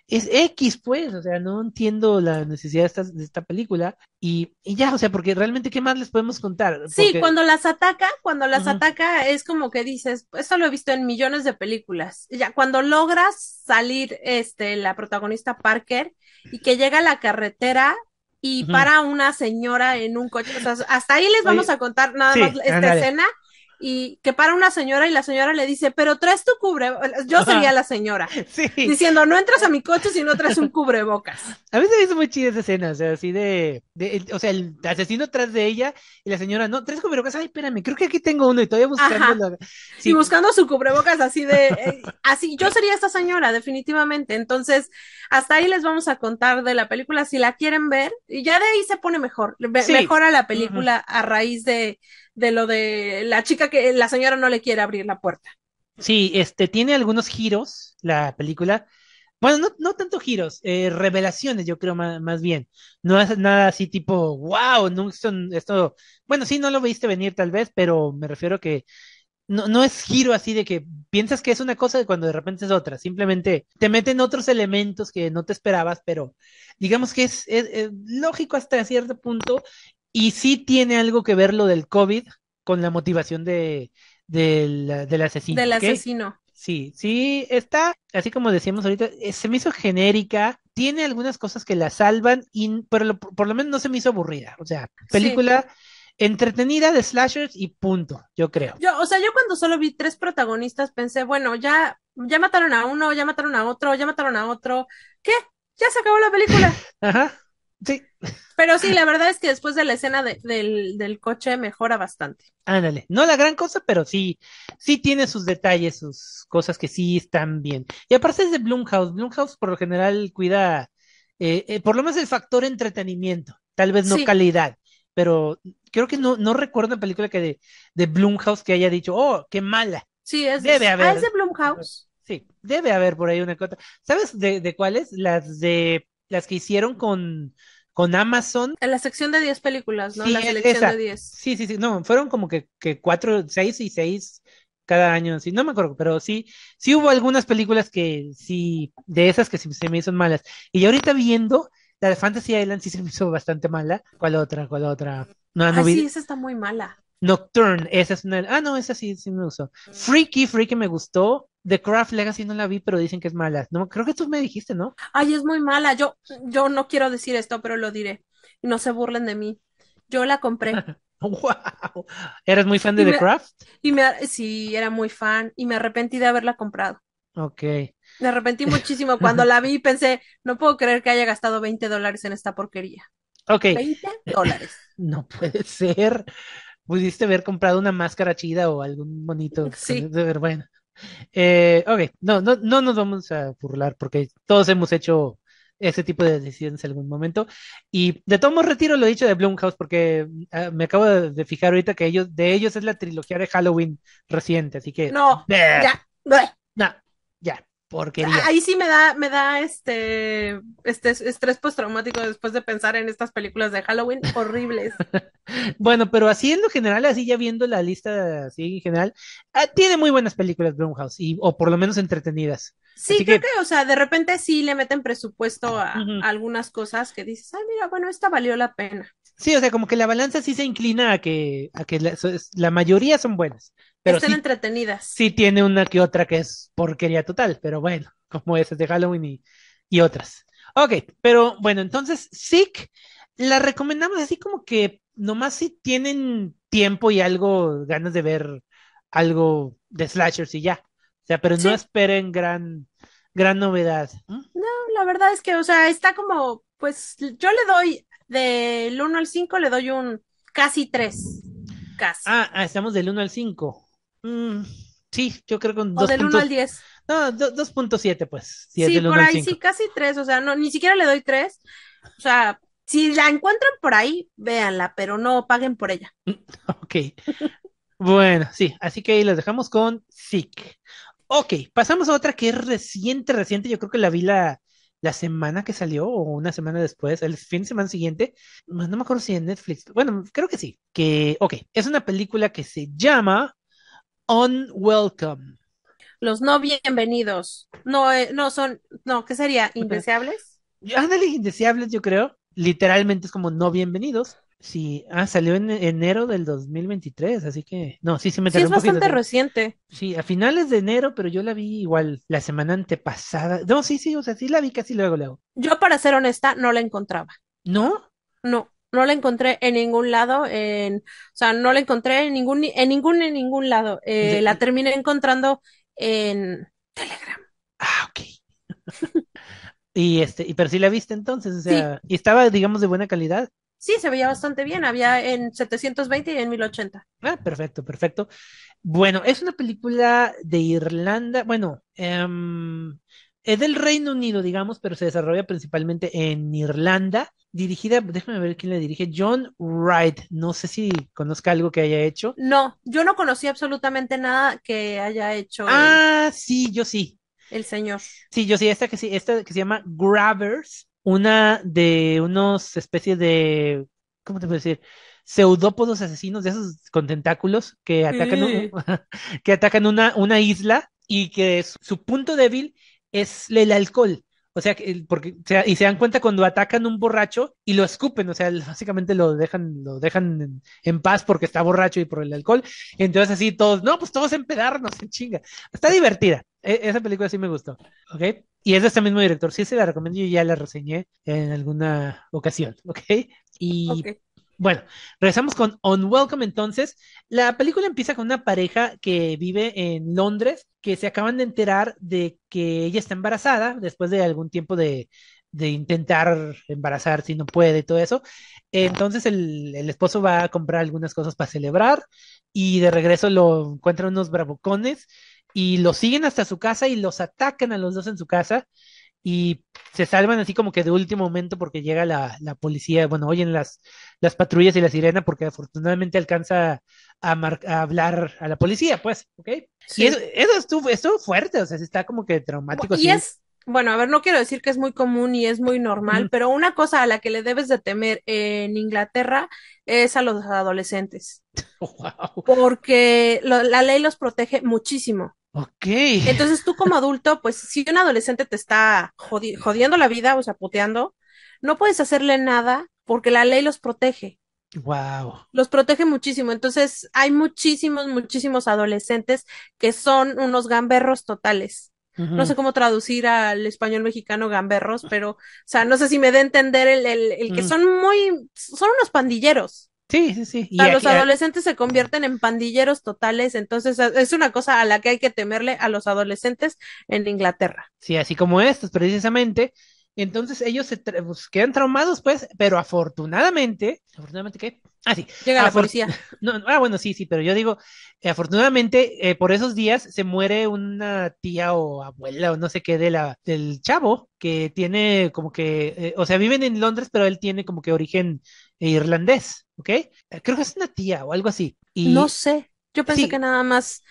X, pues, o sea, no entiendo la necesidad de esta, película. Y, ya, o sea, porque realmente, ¿qué más les podemos contar? Sí, cuando las ataca, cuando las ataca, es como que dices, esto lo he visto en millones de películas. Ya, cuando logras salir, este, la protagonista Parker y que llega a la carretera, y para una señora en un coche. hasta ahí les vamos a contar nada más esta escena y que para una señora y la señora le dice, pero traes tu cubrebocas. Yo sería la señora. *laughs* Diciendo, no entras a mi coche si no traes un cubrebocas. A mí se me hizo muy chida esa escena, o sea, así de, o sea, el asesino tras de ella y la señora, no, traes cubrebocas, ay, espérame, creo que aquí tengo uno y todavía buscando. Sí. Y buscando su cubrebocas así de, eh, así, yo sería esta señora, definitivamente. Entonces, hasta ahí les vamos a contar de la película, si la quieren ver, y ya de ahí se pone mejor, mejora la película a raíz de de lo de la chica que la señora no le quiere abrir la puerta. Sí, este tiene algunos giros la película. Bueno, no, tanto giros, eh, revelaciones, yo creo más, bien. No es nada así tipo, wow, no, esto, bueno, sí, no lo viste venir tal vez, pero me refiero que no, es giro así de que piensas que es una cosa cuando de repente es otra. Simplemente te meten otros elementos que no te esperabas, pero digamos que es lógico hasta cierto punto y sí tiene algo que ver lo del COVID con la motivación de, del asesino. Del asesino. Sí, sí, está, así como decíamos ahorita, eh, se me hizo genérica, tiene algunas cosas que la salvan, y, pero por lo menos no se me hizo aburrida. O sea, película entretenida de slashers y punto, yo creo. Yo, o sea, yo cuando solo vi tres protagonistas pensé, bueno, ya, ya mataron a uno, ya mataron a otro, ya mataron a otro. ¿Qué? Ya se acabó la película. *laughs* Ajá. Sí. Pero sí, la verdad es que después de la escena del, coche mejora bastante. Ándale, no la gran cosa, pero sí, sí tiene sus detalles, sus cosas que sí están bien. Y aparte es de Blumhouse. Bloomhouse por lo general cuida, eh, eh, por lo menos el factor entretenimiento, tal vez no calidad, pero creo que no, recuerdo una película que de, de Blumhouse que haya dicho, oh, qué mala. Sí, es, Debe haber. ¿Ah, es de Blumhouse. Sí, debe haber por ahí una cosa. ¿Sabes de, de cuáles? Las de las que hicieron con, con Amazon. En la sección de 10 películas, ¿no? Sí, la selección de 10. Sí, sí, sí, no, fueron como que, que cuatro, seis y seis cada año, sí, no me acuerdo, pero sí, sí hubo algunas películas que sí, de esas que se me hizo malas. Y ahorita viendo, la de Fantasy Island sí se me hizo bastante mala. ¿Cuál otra? ¿Cuál otra? No, no ah, sí, esa está muy mala. Nocturne, esa es una. Ah, no, esa sí, sí me gustó. Freaky, Freaky me gustó. The Craft Legacy no la vi, pero dicen que es mala. No, creo que tú me dijiste, ¿no? Ay, es muy mala. Yo, yo no quiero decir esto, pero lo diré. No se burlen de mí. Yo la compré. *laughs* ¡Wow! ¿Eres muy fan de The Craft? Y me, sí, era muy fan. Y me arrepentí de haberla comprado. Ok. Me arrepentí muchísimo cuando la vi y pensé, no puedo creer que haya gastado 20 dólares en esta porquería. Ok. 20 dólares. *laughs* No puede ser pudiste haber comprado una máscara chida o algún bonito. *laughs* Sí. ver, bueno. Eh, ok, no, no, no nos vamos a burlar porque todos hemos hecho ese tipo de decisiones en algún momento. Y de todo modos retiro lo dicho de Blumhouse porque ah, me acabo de, fijar ahorita que ellos, de ellos es la trilogía de Halloween reciente, así que... No, ya, no. Ahí sí me da, me da este, este estrés postraumático después de pensar en estas películas de Halloween *laughs* horribles. bueno, pero así en lo general, así ya viendo la lista así en general, ah, tiene muy buenas películas Blumhouse, y, o por lo menos entretenidas. Sí, creo que... o sea, de repente sí le meten presupuesto a, algunas cosas que dices, ay, mira, bueno, esta valió la pena. Sí, o sea, como que la balanza sí se inclina a que, a que la, mayoría son buenas. Pero Están entretenidas. Sí tiene una que otra que es porquería total, pero bueno, *laughs* como esas de Halloween y, otras. Ok, pero bueno, entonces sí la recomendamos así como que nomás si tienen tiempo y algo, ganas de ver algo de slashers y ya sea, pero no esperen gran, gran novedad. ¿Mm? No, la verdad es que, o sea, está como, pues yo le doy del 1 al 5, le doy un casi 3. Casi. Ah, ah, estamos del 1 al 5. Mm, sí, yo creo que con o del 1 al 10. No, 2.7 pues. sí, por ahí sí, casi 3, o sea, no, ni siquiera le doy 3. O sea, si la encuentran por ahí, véanla, pero no paguen por ella. *laughs* Ok. bueno, sí, así que ahí las dejamos con SIC. Ok, pasamos a otra que es reciente, reciente. Yo creo que la vi la, la semana que salió o una semana después, el fin de semana siguiente. No me acuerdo si en Netflix. Bueno, creo que sí. Que, ok, es una película que se llama Unwelcome. Los no bienvenidos. No, eh, no son, no, ¿qué sería? ¿Indeseables? Ándale, indeseables, yo creo. Literalmente es como no bienvenidos. Sí, ah, salió en enero del 2023, así que no, sí se me Sí, es bastante reciente. Sí, a finales de enero, pero yo la vi igual la semana antepasada. No, sí, sí, o sea, sí la vi casi luego, luego. Yo, para ser honesta, no la encontraba. ¿No? No, no la encontré en ningún lado, en, o sea, no la encontré en ningún, en ningún, en ningún lado. Eh, La terminé encontrando en Telegram. Ah, ok. *laughs* y este, y pero sí la viste entonces, o sea, y estaba, digamos, de buena calidad. Sí, se veía bastante bien, había en 720 y en 1080. Ah, perfecto, perfecto. Bueno, es una película de Irlanda, bueno, em, es del Reino Unido, digamos, pero se desarrolla principalmente en Irlanda, dirigida, déjame ver quién la dirige, John Wright, no sé si conozca algo que haya hecho. No, yo no conocí absolutamente nada que haya hecho. Ah, sí, yo sí. El señor. Sí, yo sí, esta que sí, esta que se llama Grabbers una de unos especies de, ¿cómo te puedo decir? Pseudópodos asesinos de esos con tentáculos que atacan, *laughs* que atacan una, una isla y que su punto débil es el alcohol. O sea, porque, y se dan cuenta cuando atacan un borracho y lo escupen, o sea, básicamente lo dejan, lo dejan en, paz porque está borracho y por el alcohol. entonces así todos, no, pues todos empedarnos, en chinga. Está pues divertida. E, esa película sí me gustó, ¿ok? Y es de este mismo director, sí se la recomiendo, yo ya la reseñé en alguna ocasión, ¿ok? Y bueno, regresamos con Unwelcome entonces. La película empieza con una pareja que vive en Londres, que se acaban de enterar de que ella está embarazada después de algún tiempo de, de intentar embarazar si no puede y todo eso. Entonces el, esposo va a comprar algunas cosas para celebrar y de regreso lo encuentran unos bravucones y lo siguen hasta su casa y los atacan a los dos en su casa y se salvan así como que de último momento porque llega la, policía, bueno, oyen las, las patrullas y la sirena porque afortunadamente alcanza a, hablar a la policía, pues, ¿ok? Y eso, eso estuvo, fuerte, o sea, está como que traumático. Y es, bueno, a ver, no quiero decir que es muy común y es muy normal, pero una cosa a la que le debes de temer en Inglaterra es a los adolescentes. *laughs* Porque la ley los protege muchísimo. Ok. Entonces tú como adulto, pues si un adolescente te está jodiendo la vida, o sea, puteando, no puedes hacerle nada porque la ley los protege. Wow. Los protege muchísimo. Entonces hay muchísimos, muchísimos adolescentes que son unos gamberros totales. No sé cómo traducir al español mexicano gamberros, pero, o sea, no sé si me dé a entender el, que mm. son muy, son unos pandilleros. Sí, sí, sí. los adolescentes se convierten en pandilleros totales, entonces es una cosa a la que hay que temerle a los adolescentes en Inglaterra. Sí, así como estos, precisamente. Entonces ellos se pues, quedan traumados, pues, pero afortunadamente, afortunadamente qué? Ah, sí. Llega la policía. *laughs* ah, bueno, sí, sí, pero yo digo, eh, afortunadamente, eh, por esos días se muere una tía o abuela o no sé qué de la, del chavo que tiene como que, eh, o sea, viven en Londres, pero él tiene como que origen irlandés, ¿ok? Eh, creo que es una tía o algo así. No sé, yo pensé que nada más,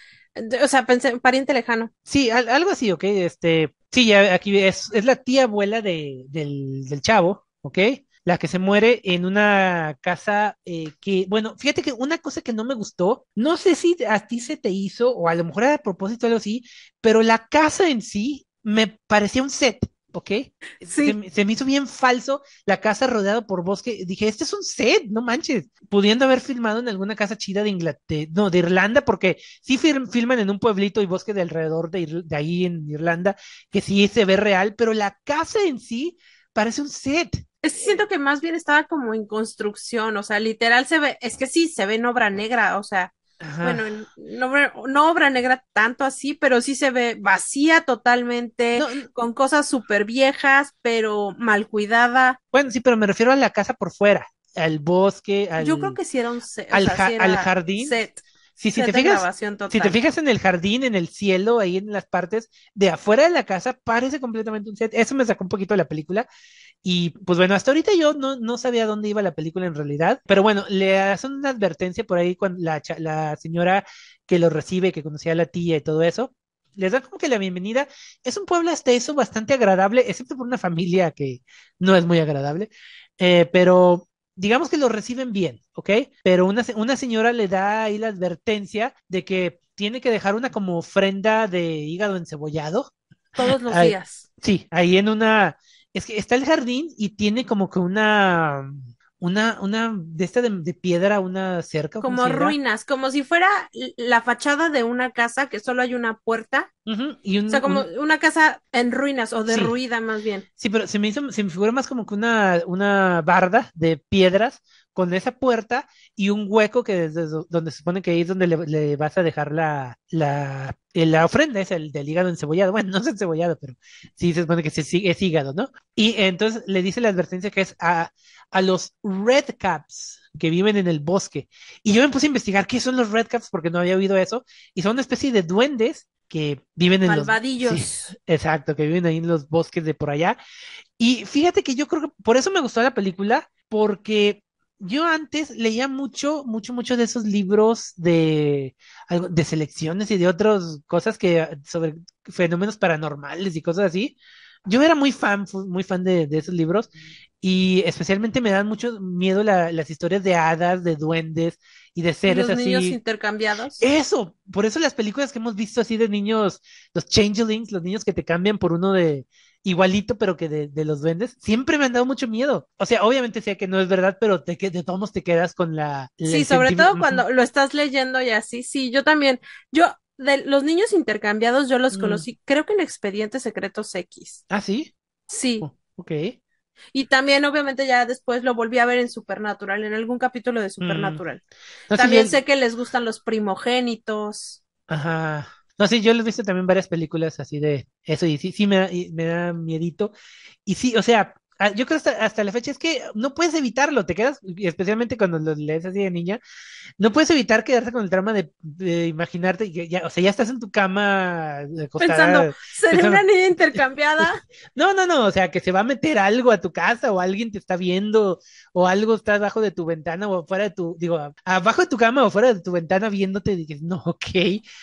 o sea, pensé pariente lejano. Sí, algo así, ¿ok? Este, sí, aquí es, la tía abuela de, del, chavo, ¿ok? la que se muere en una casa eh, que, bueno, fíjate que una cosa que no me gustó, no sé si a ti se te hizo o a lo mejor era a propósito algo así, pero la casa en sí me parecía un set. ¿ok? Se, me hizo bien falso la casa rodeada por bosque. Dije, este es un set, no manches. Pudiendo haber filmado en alguna casa chida de Inglaterra, no, de Irlanda, porque sí filman en un pueblito y bosque de alrededor de, de ahí en Irlanda, que sí se ve real, pero la casa en sí parece un set. Es siento que más bien estaba como en construcción, o sea, literal se ve, es que sí, se ve en obra negra, o sea, bueno, no, obra negra tanto así, pero sí se ve vacía totalmente, con cosas súper viejas, pero mal cuidada. Bueno, sí, pero me refiero a la casa por fuera, al bosque, Yo creo que sí era un set, al, jardín. Sí, si, te fijas, si te fijas en el jardín, en el cielo, ahí en las partes de afuera de la casa, parece completamente un set. Eso me sacó un poquito de la película. Y pues bueno, hasta ahorita yo no, sabía dónde iba la película en realidad, pero bueno, le hacen una advertencia por ahí cuando la, señora que lo recibe, que conocía a la tía y todo eso, les da como que la bienvenida. Es un pueblo hasta eso bastante agradable, excepto por una familia que no es muy agradable, eh, pero digamos que lo reciben bien, ¿ok? Pero una, señora le da ahí la advertencia de que tiene que dejar una como ofrenda de hígado encebollado. Todos los días. Sí, ahí en una, es que está el jardín y tiene como que una una, una de esta de, piedra, una cerca. Como ruinas, como si fuera la fachada de una casa que solo hay una puerta. y o sea, como una casa en ruinas o derruida más bien. Sí, pero se me hizo, se me figura más como que una, una barda de piedras con esa puerta y un hueco que desde donde se supone que ahí es donde le, vas a dejar la, la, ofrenda, es el del hígado encebollado. Bueno, *laughs* no es encebollado, pero sí se supone que es hígado, ¿no? Y entonces le dice la advertencia que es a, a los Caps que viven en el bosque. Y yo me puse a investigar qué son los Red Caps porque no había oído eso. Y son una especie de duendes que viven en los sí, exacto, que viven ahí en los bosques de por allá. Y fíjate que yo creo que por eso me gustó la película, porque yo antes leía mucho, mucho, mucho de esos libros de, de selecciones y de otras cosas que sobre fenómenos paranormales y cosas así. Yo era muy fan, muy fan de, esos libros y especialmente me dan mucho miedo las historias de hadas, de duendes y de seres así. los Niños intercambiados. Eso, por eso las películas que hemos visto así de niños, los changelings, los niños que te cambian por uno de, igualito, pero que de, los duendes, siempre me han dado mucho miedo. O sea, obviamente sé que no es verdad, pero te, de todos te quedas con la... sí, sobre todo cuando lo estás leyendo y así, sí, yo también, yo... De los niños intercambiados yo los mm. conocí, creo que en Expedientes Secretos X. ¿Ah, sí? Sí. Oh, ok. Y también, obviamente, ya después lo volví a ver en Supernatural, en algún capítulo de mm. Supernatural. también sé que les gustan los primogénitos. Ajá. No sé, sí, yo les he visto también varias películas así de eso y sí, sí me, me da miedito. Y sí, o sea, Ah, yo creo hasta, la fecha es que no puedes evitarlo, te quedas, especialmente cuando lo lees así de niña, no puedes evitar quedarse con el drama de, imaginarte, o sea, ya estás en tu cama eh, pensando, seré una niña intercambiada. *laughs* No, no, no, o sea, que se va a meter algo a tu casa o alguien te está viendo o algo está abajo de tu ventana o fuera de tu, digo, abajo de tu cama o fuera de tu ventana viéndote y no, ok.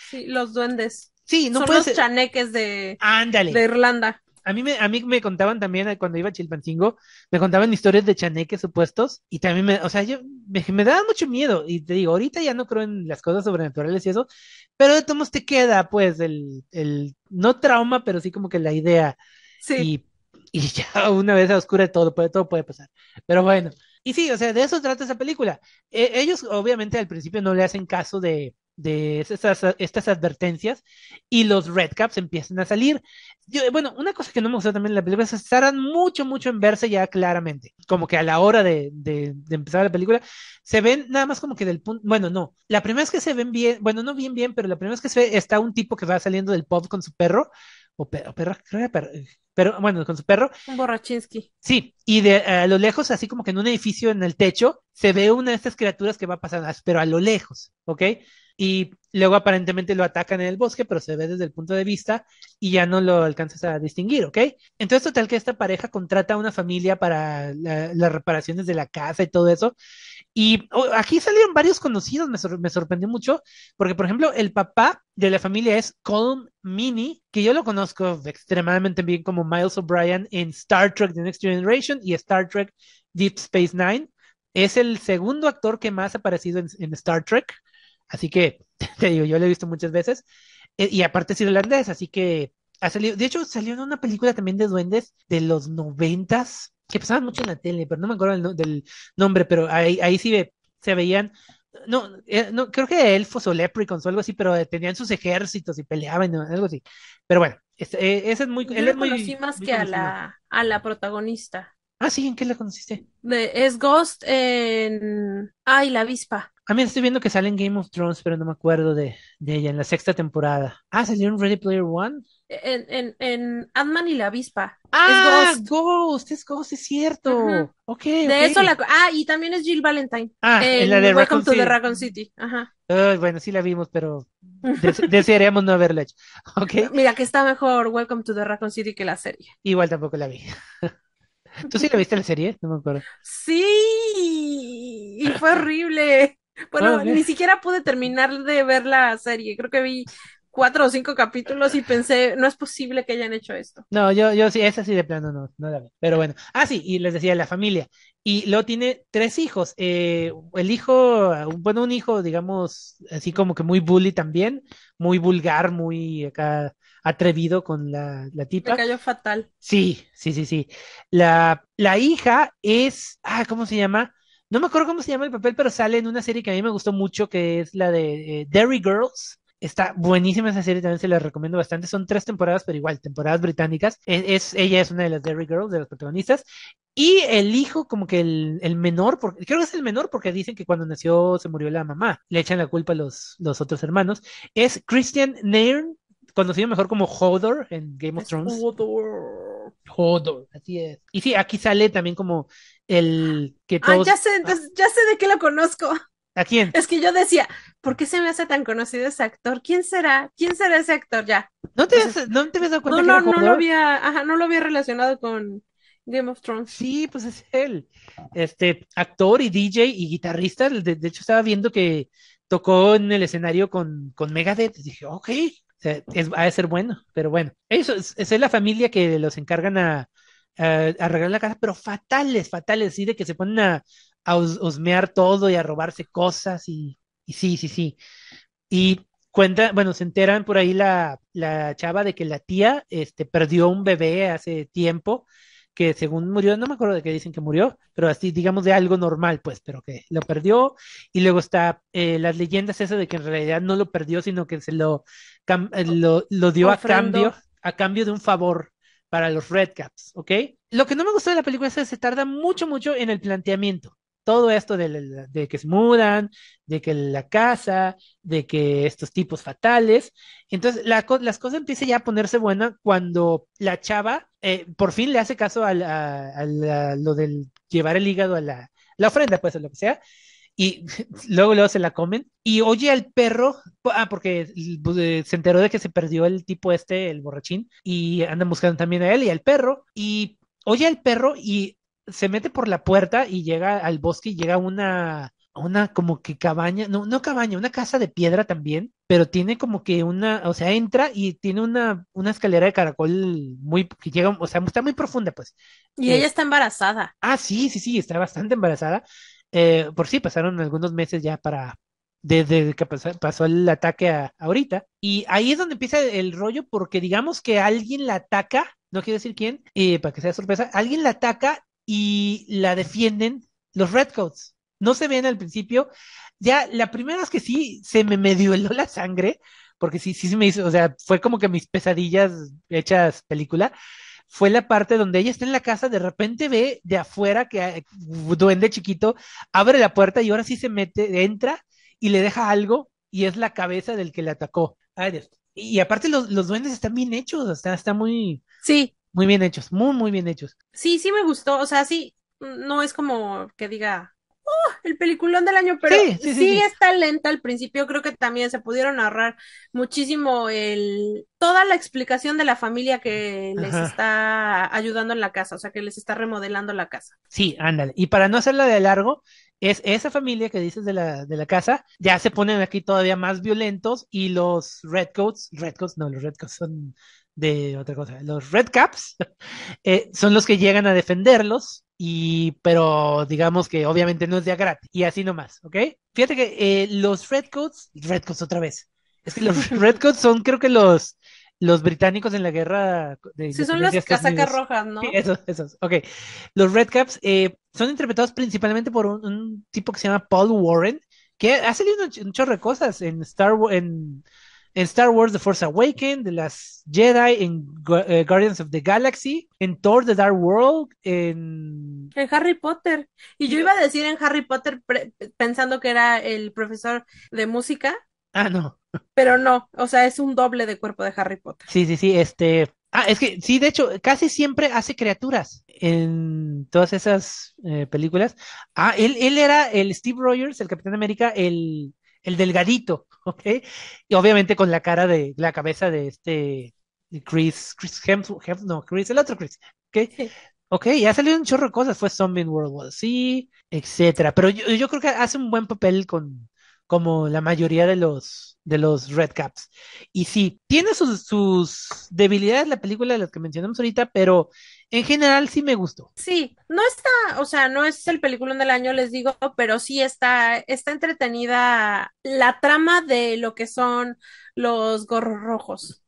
Sí, los duendes. Sí, no Son los chaneques de, de Irlanda. A mí me, a mí me contaban también eh, cuando iba a Chilpancingo, me contaban historias de chaneques supuestos y también me, o sea, yo, me, daba mucho miedo y te digo, ahorita ya no creo en las cosas sobrenaturales y eso, pero de todos te queda pues el, no trauma, pero sí como que la idea. Sí. Y, ya una vez a oscura todo puede, todo puede pasar. Pero bueno. Y sí, o sea, de eso trata esa película. E, ellos obviamente al principio no le hacen caso de, de esas, estas advertencias y los Red Caps empiezan a salir. Yo, bueno, una cosa que no me gustó también en la película es que tardan mucho, mucho en verse ya claramente. Como que a la hora de, de, empezar la película, se ven nada más como que del punto. Bueno, no. La primera vez que se ven bien, bueno, no bien, bien, pero la primera vez que se ve está un tipo que va saliendo del pub con su perro. O perro, perro creo pero bueno, con su perro. Un borrachinsky. Sí, y de a lo lejos, así como que en un edificio en el techo, se ve una de estas criaturas que va pasando, pero a lo lejos, ¿ok? y luego aparentemente lo atacan en el bosque, pero se ve desde el punto de vista y ya no lo alcanzas a distinguir, ¿ok? Entonces, total que esta pareja contrata a una familia para las reparaciones de la casa y todo eso. Y aquí salieron varios conocidos, me, sorprendió mucho, porque por ejemplo, el papá de la familia es Colm Mini, que yo lo conozco extremadamente bien como Miles O'Brien en Star Trek The Next Generation y Star Trek Deep Space Nine. Es el segundo actor que más ha aparecido en Star Trek. Así que, *laughs* te digo, yo lo he visto muchas veces. E, y aparte es irlandés, así que ha salido. De hecho, salió en una película también de duendes de los noventas, que pasaban mucho en la tele, pero no me acuerdo del nombre, pero ahí, sí se veían. No, eh, no, creo que elfos o leprechauns o algo así, pero eh, tenían sus ejércitos y peleaban, algo así. Pero bueno, eh, ese, es muy. Yo él conocí más que a la, a la protagonista. Ah, sí, ¿en qué la conociste? es Ghost en. Ah, y la avispa. A mí estoy viendo que sale en Game of Thrones, pero no me acuerdo de, de ella, en la sexta temporada. Ah, salió en Ready Player One. En, en, Ant-Man y la avispa. Ah, es Ghost. es Ghost, es cierto. Ok, de eso la. Ah, y también es Jill Valentine. Ah, en, la de Welcome to the Raccoon City. Ajá. bueno, sí la vimos, pero *laughs* desearíamos no haberla hecho. Okay. Mira, que está mejor Welcome to the Raccoon City que la serie. Igual tampoco la vi. *laughs* ¿Tú sí la viste la serie? No me acuerdo. Sí, y fue horrible. *laughs* Bueno, ah, ni siquiera pude terminar de ver la serie. Creo que vi cuatro o cinco capítulos y pensé, no es posible que hayan hecho esto. No, yo, yo sí, esa sí de plano no, no la vi. Pero bueno, ah, sí, y les decía, la familia. Y luego tiene tres hijos. Eh, el hijo, bueno, un hijo, digamos, así como que muy bully también, muy vulgar, muy acá atrevido con la, la tipa. Me cayó fatal. Sí, sí, sí, sí. La, la hija es, ah, ¿cómo se llama? No me acuerdo cómo se llama el papel, pero sale en una serie que a mí me gustó mucho, que es la de eh, Derry Girls. Está buenísima esa serie, también se la recomiendo bastante. Son tres temporadas, pero igual, temporadas británicas. Es, ella es una de las Derry Girls, de las protagonistas. Y el hijo, como que el, el, menor, porque, creo que es el menor porque dicen que cuando nació se murió la mamá. Le echan la culpa a los, los otros hermanos. Es Christian Nairn, conocido mejor como Hodor en Game of Thrones. Hodor. Hodor, así es. Y sí, aquí sale también como el que ah, todos... ya sé, entonces, ah. ya sé de qué lo conozco. ¿A quién? Es que yo decía, ¿por qué se me hace tan conocido ese actor? ¿Quién será? ¿Quién será ese actor ya? ¿No te, entonces, ¿no te habías dado cuenta? No, no, no lo había, ajá, no lo había relacionado con Game of Thrones. Sí, pues es él. Este actor y DJ y guitarrista. De, hecho, estaba viendo que tocó en el escenario con, con Megadeth. Dije, ok, o sea, es, ha de ser bueno, pero bueno. Eso es, es la familia que los encargan a, arreglar la casa, pero fatales, fatales, sí, de que se ponen a, osmear husmear todo y a robarse cosas y, y sí, sí, sí. Y cuenta, bueno, se enteran por ahí la, la, chava de que la tía este, perdió un bebé hace tiempo que según murió, no me acuerdo de qué dicen que murió, pero así digamos de algo normal, pues, pero que lo perdió. Y luego está eh, las leyendas esas de que en realidad no lo perdió, sino que se lo, eh, lo, dio a cambio, a cambio de un favor para los Red Caps ¿ok? Lo que no me gustó de la película es que se tarda mucho, mucho en el planteamiento todo esto de, que se mudan, de que la casa, de que estos tipos fatales. Entonces, las cosas empiezan ya a ponerse buenas cuando la chava eh, por fin le hace caso a, lo del llevar el hígado a la, ofrenda, pues, o lo que sea. Y *laughs* luego, luego se la comen. Y oye al perro, ah, porque pues, eh, se enteró de que se perdió el tipo este, el borrachín, y andan buscando también a él y al perro. Y oye al perro y se mete por la puerta y llega al bosque y llega a una, una como que cabaña, no, no cabaña, una casa de piedra también, pero tiene como que una, o sea, entra y tiene una, una escalera de caracol muy, que llega, o sea, está muy profunda, pues. Y eh, ella está embarazada. Ah, sí, sí, sí, está bastante embarazada. Eh, por sí, pasaron algunos meses ya para, desde que pasó, el ataque a, ahorita. Y ahí es donde empieza el rollo, porque digamos que alguien la ataca, no quiero decir quién, eh, para que sea sorpresa, alguien la ataca y la defienden los Redcoats. No se ven al principio. Ya, la primera es que sí, se me medio la sangre, porque sí, sí se me hizo, o sea, fue como que mis pesadillas hechas película. Fue la parte donde ella está en la casa, de repente ve de afuera que eh, duende chiquito abre la puerta y ahora sí se mete, entra y le deja algo y es la cabeza del que le atacó. Ay, Y aparte los, los duendes están bien hechos, están, están está muy... Sí, muy bien hechos, muy, muy bien hechos. Sí, sí me gustó, o sea, sí, no es como que diga, oh, el peliculón del año, pero sí, está lenta al principio, creo que también se pudieron ahorrar muchísimo el toda la explicación de la familia que les está ayudando en la casa, o sea, que les está remodelando la casa. Sí, ándale, y para no hacerla de largo, es esa familia que dices de la, de la casa, ya se ponen aquí todavía más violentos y los Redcoats, Redcoats, no, los Redcoats son de otra cosa, los Red Caps, *laughs* eh, son los que llegan a defenderlos, y, pero digamos que obviamente no es de a y así nomás, ¿ok? Fíjate que eh, los red coats otra vez, es que los *laughs* coats son creo que los, los británicos en la guerra de Sí, son las casacas rojas, ¿no? Sí, esos, esos, ok. Los Redcaps eh, son interpretados principalmente por un, tipo que se llama Paul Warren, que ha salido un, un chorro de cosas en Star Wars, en Star Wars The Force Awakens, de las Jedi, en eh, Guardians of the Galaxy, en Thor The Dark World, en... En Harry Potter. Y yo iba a decir en Harry Potter pensando que era el profesor de música. Ah, no. Pero no, o sea, es un doble de cuerpo de Harry Potter. Sí, sí, sí, este... Ah, es que sí, de hecho, casi siempre hace criaturas en todas esas eh, películas. Ah, él, él era el Steve Rogers, el Capitán América, el el delgadito, *laughs* ¿ok? Y obviamente con la cara de la cabeza de este Chris, Chris Hemsworth, no, Chris, el otro Chris, ¿ok? Ok, y ya salido un chorro de cosas, fue Zombie World War, sí, etcétera. Pero yo, creo que hace un buen papel con, como la mayoría de los, de los Red Caps Y sí, tiene sus, sus debilidades la película de las que mencionamos ahorita, pero en general sí me gustó. Sí, no está, o sea, no es el peliculón del año, les digo, pero sí está, está entretenida la trama de lo que son los gorros rojos.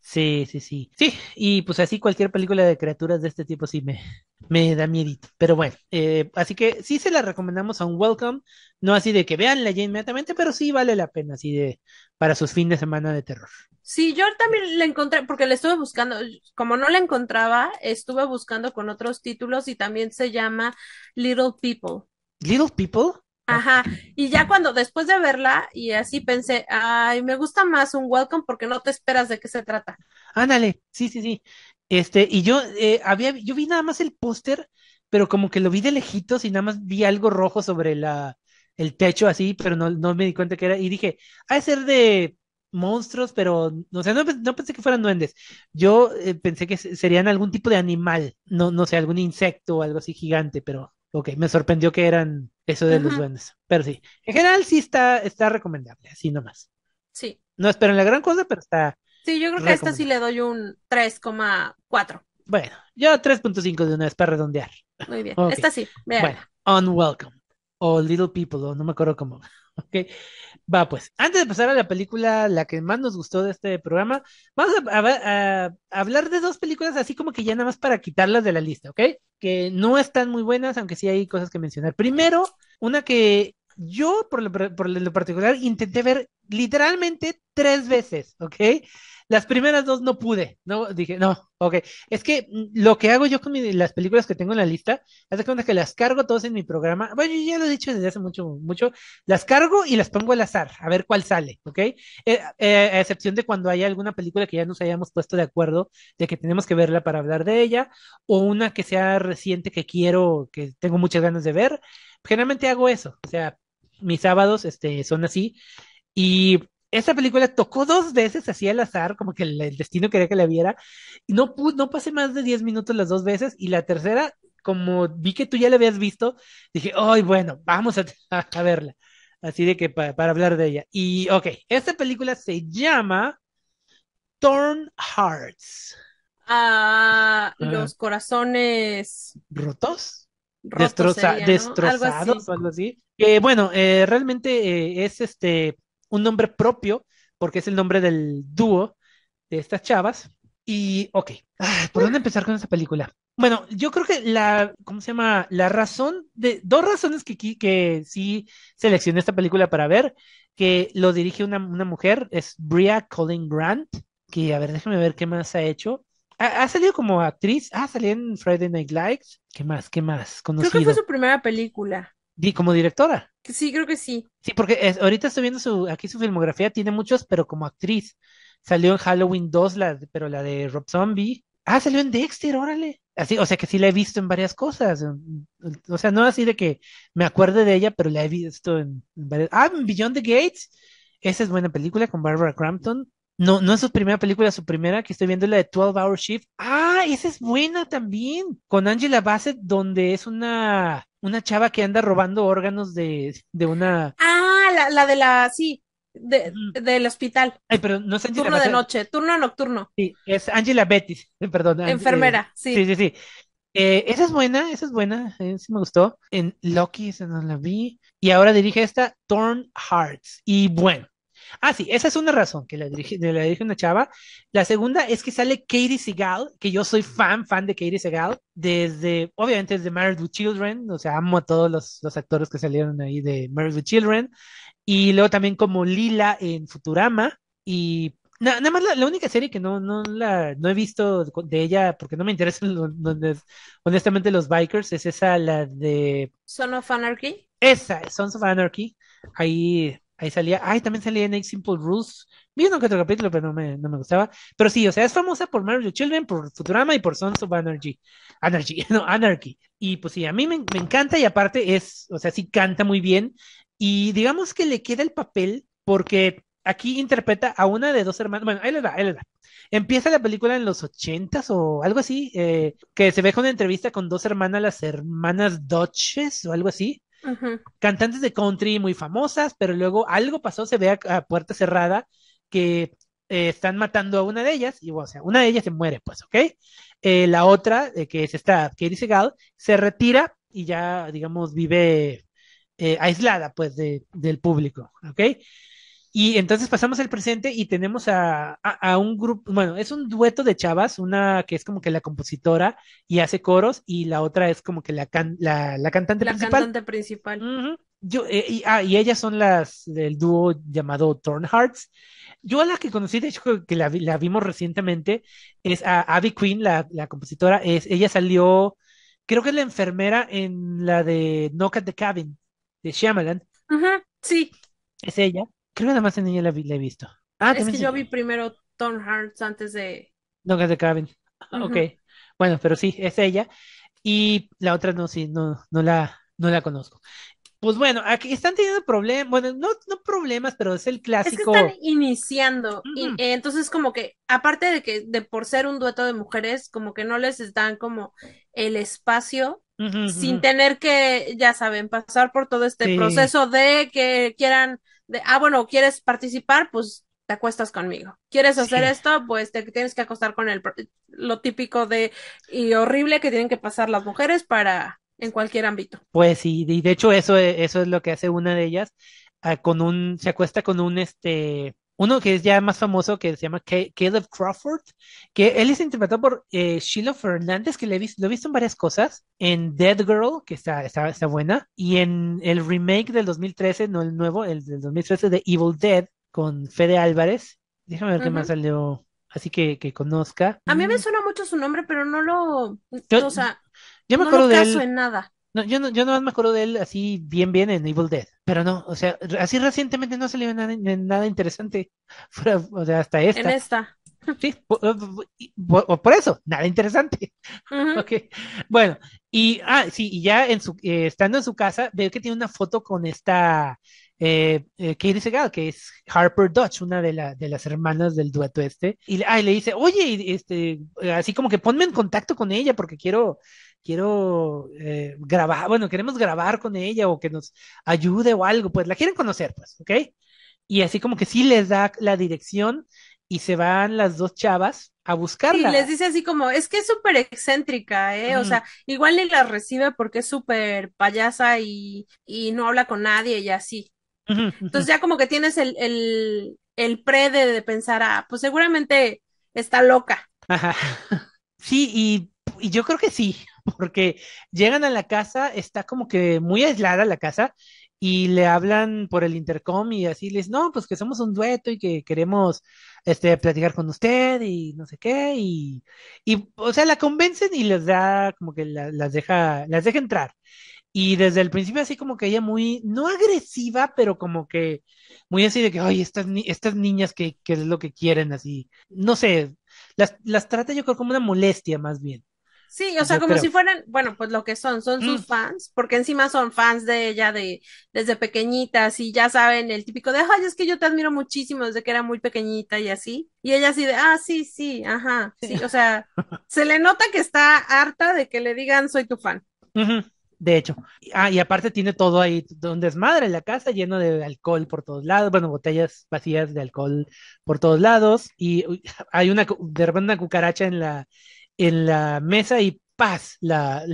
Sí, sí, sí. Sí, y pues así cualquier película de criaturas de este tipo sí me, me da miedo. Pero bueno, eh, así que sí se la recomendamos a un welcome. No así de que veanla ya inmediatamente, pero sí vale la pena, así de para sus fines de semana de terror. Sí, yo también la encontré, porque la estuve buscando, como no la encontraba, estuve buscando con otros títulos y también se llama Little People. ¿Little People? Ajá, y ya cuando después de verla y así pensé, ay, me gusta más un welcome porque no te esperas de qué se trata. Ándale, sí, sí, sí. Este, y yo eh, había, yo vi nada más el póster, pero como que lo vi de lejitos y nada más vi algo rojo sobre la, el techo así, pero no, no me di cuenta que era, y dije, ha de ser de monstruos, pero, no sé, no, pensé que fueran duendes. Yo eh, pensé que serían algún tipo de animal, no, no sé, algún insecto o algo así gigante, pero Ok, me sorprendió que eran eso de los duendes. Pero sí, en general sí está, está recomendable, así nomás. Sí. No en la gran cosa, pero está. Sí, yo creo que a esta sí le doy un 3,4. Bueno, yo 3.5 de una vez para redondear. Muy bien, esta sí. Bueno, Unwelcome o Little People, o no me acuerdo cómo. Ok. Va, pues, antes de pasar a la película, la que más nos gustó de este programa, vamos a, hablar de dos películas así como que ya nada más para quitarlas de la lista, ¿ok? Que no están muy buenas, aunque sí hay cosas que mencionar. Primero, una que yo, por lo, particular, intenté ver literalmente tres veces, ¿ok? Las primeras dos no pude, no dije, no, ok. Es que lo que hago yo con las películas que tengo en la lista, hace cuenta que las cargo todas en mi programa. Bueno, ya lo he dicho desde hace mucho, mucho. Las cargo y las pongo al azar, a ver cuál sale, ¿ok? Eh, eh, a excepción de cuando haya alguna película que ya nos hayamos puesto de acuerdo de que tenemos que verla para hablar de ella, o una que sea reciente que quiero, que tengo muchas ganas de ver. Generalmente hago eso, o sea, mis sábados este, son así. Y esta película tocó dos veces así al azar, como que el, destino quería que la viera. Y no, no pasé más de diez minutos las dos veces y la tercera, como vi que tú ya la habías visto, dije, ay, bueno, vamos a, *laughs* a, verla. Así de que para hablar de ella. Y ok, esta película se llama Torn Hearts. Ah, ah. los corazones rotos, destrozados algo así. Que bueno, eh, realmente eh, es este un nombre propio, porque es el nombre del dúo de estas chavas. Y, ok, ah, ¿por dónde empezar con esta película? Bueno, yo creo que la, ¿cómo se llama? La razón de, dos razones que, que sí seleccioné esta película para ver, que lo dirige una, una mujer, es Bria Colin Grant, que, a ver, déjame ver qué más ha hecho. Ha, salido como actriz, ha ah, salido en Friday Night Lights. ¿Qué más? ¿Qué más? Conocido. Creo que fue su primera película como directora. Sí, creo que sí. Sí, porque ahorita estoy viendo su, aquí su filmografía, tiene muchos, pero como actriz. Salió en Halloween 2, pero la de Rob Zombie. Ah, salió en Dexter, órale. Así, o sea que sí la he visto en varias cosas. Mm, mm, o sea, no así de que me acuerde de ella, pero la he visto en, varias. Ah, Beyond the Gates. Esa es buena película con Barbara Crampton. No, no es su primera película, su primera que estoy viendo es la de 12 Hour Shift. Ah, esa es buena también. Con Angela Bassett, donde es una, una chava que anda robando órganos de, de una. Ah, la, de la, sí, del hospital. Ay, pero no es Angela Turno de noche, turno nocturno. Sí, es Angela Bettis, eh, perdón. Enfermera, eh, sí. Sí, sí, sí. Eh, esa es buena, esa es buena, sí me gustó. En Loki, esa no la vi. Y ahora dirige esta, Torn Hearts. Y bueno, Ah, sí, esa es una razón que la dirige, una chava. La segunda es que sale Katie Segal, que yo soy fan, fan de Katie Segal, desde, obviamente, desde Married with Children, o sea, amo a todos los, actores que salieron ahí de Married with Children, y luego también como Lila en Futurama, y nada más la, única serie que no, no, la, no he visto de ella, porque no me interesan honestamente los bikers, es esa, la de... Son of Anarchy. Esa, Sons of Anarchy. Ahí Ahí salía, ay, también salía en Simple Rules. Vi que otro capítulo, pero no me, no me gustaba. Pero sí, o sea, es famosa por Marvel Children, por Futurama y por Sons of Anarchy. Anarchy, *laughs* no, Anarchy. Y pues sí, a mí me, me encanta y aparte es, o sea, sí canta muy bien. Y digamos que le queda el papel porque aquí interpreta a una de dos hermanas. Bueno, ahí la da, ahí la da. Empieza la película en los ochentas o algo así, eh, que se ve con una entrevista con dos hermanas, las hermanas doches o algo así, cantantes de country muy famosas, pero luego algo pasó, se ve a, puerta cerrada, que eh, están matando a una de ellas, y o sea, una de ellas se muere, pues, ¿ok? Eh, la otra, eh, que es esta Katie Segal, se retira y ya, digamos, vive aislada, pues, del público, ¿ok? Y entonces pasamos al presente y tenemos a, un grupo, bueno, es un dueto de chavas, una que es como que la compositora y hace coros y la otra es como que la, la, cantante principal. La cantante principal. Yo, eh, y, ah, y ellas son las del dúo llamado Torn Hearts. Yo a la que conocí, de hecho, que la, vimos recientemente, es a Abby Queen, la, la compositora. Es, ella salió, creo que es la enfermera en la de Knock at the Cabin, de Shyamalan. sí. Es ella. Creo que nada más en ella la, he visto. Ah, es que yo vi primero Tom Hearts antes de. No, que es de Kevin. Ok. Bueno, pero sí, es ella. Y la otra no, sí, no, no la, no la conozco. Pues bueno, aquí están teniendo problemas, bueno, no, no problemas, pero es el clásico. están iniciando, y, eh, entonces como que, aparte de que de por ser un dueto de mujeres, como que no les dan como el espacio sin tener que, ya saben, pasar por todo este proceso de que quieran de, ah, bueno, ¿quieres participar? Pues te acuestas conmigo. ¿Quieres hacer esto? Pues te tienes que acostar con el, Lo típico de y horrible que tienen que pasar las mujeres para en cualquier ámbito. Pues sí, y de hecho eso, eso es lo que hace una de ellas, ah, con un, se acuesta con un este uno que es ya más famoso, que se llama Caleb Crawford, que él es interpretado por eh, Sheila Fernández, que le he visto, lo he visto en varias cosas, en Dead Girl, que está, buena, y en el remake del 2013, no el nuevo, el del 2013 de Evil Dead, con Fede Álvarez. Déjame ver qué más salió, así que, que conozca. A mí me mm. suena mucho su nombre, pero no lo... Yo, o sea, yo no lo caso en nada yo no, más me acuerdo de él así bien bien en Evil Dead. Pero no, o sea, así recientemente no salió nada, eh, nada interesante. *laughs* Fuera, o sea, hasta esta. En esta. Sí, por, por, eso, nada interesante. *laughs* okay. Bueno, y ah, sí, y ya en su, eh, estando en su casa, veo que tiene una foto con esta eh, dice eh, Katie que es Harper Dodge, una de, la, de las hermanas del dueto este, y, ah, le dice, oye, este, así como que ponme en contacto con ella porque quiero, quiero eh, grabar, bueno, queremos grabar con ella o que nos ayude o algo, pues la quieren conocer, pues, ¿ok? Y así como que sí les da la dirección y se van las dos chavas a buscarla. Y les dice así como, es que es súper excéntrica, ¿eh? O sea, igual ni la recibe porque es súper payasa y, no habla con nadie y así. Entonces ya como que tienes el, el, pre de, pensar, ah, pues seguramente está loca. *laughs* Sí, y, y yo creo que sí porque llegan a la casa, está como que muy aislada la casa, y le hablan por el intercom y así les, no, pues que somos un dueto y que queremos este, platicar con usted y no sé qué, y, o sea, la convencen y les da como que las deja, las deja entrar. Y desde el principio así como que ella muy, no agresiva, pero como que muy así de que, ay, estas, estas niñas que, es lo que quieren, así, no sé, las, las trata yo creo como una molestia más bien. Sí, o sea, como si fueran, bueno, pues lo que son, son sus mm. fans, porque encima son fans de ella de, desde pequeñitas y ya saben el típico de, ay, es que yo te admiro muchísimo desde que era muy pequeñita y así. Y ella así de, ah, sí, sí, ajá, sí, o sea, *laughs* se le nota que está harta de que le digan soy tu fan. De hecho, ah, y aparte tiene todo ahí, donde es madre la casa lleno de alcohol por todos lados, bueno, botellas vacías de alcohol por todos lados y *laughs* hay una, de repente una cucaracha en la en la mesa y paz, la,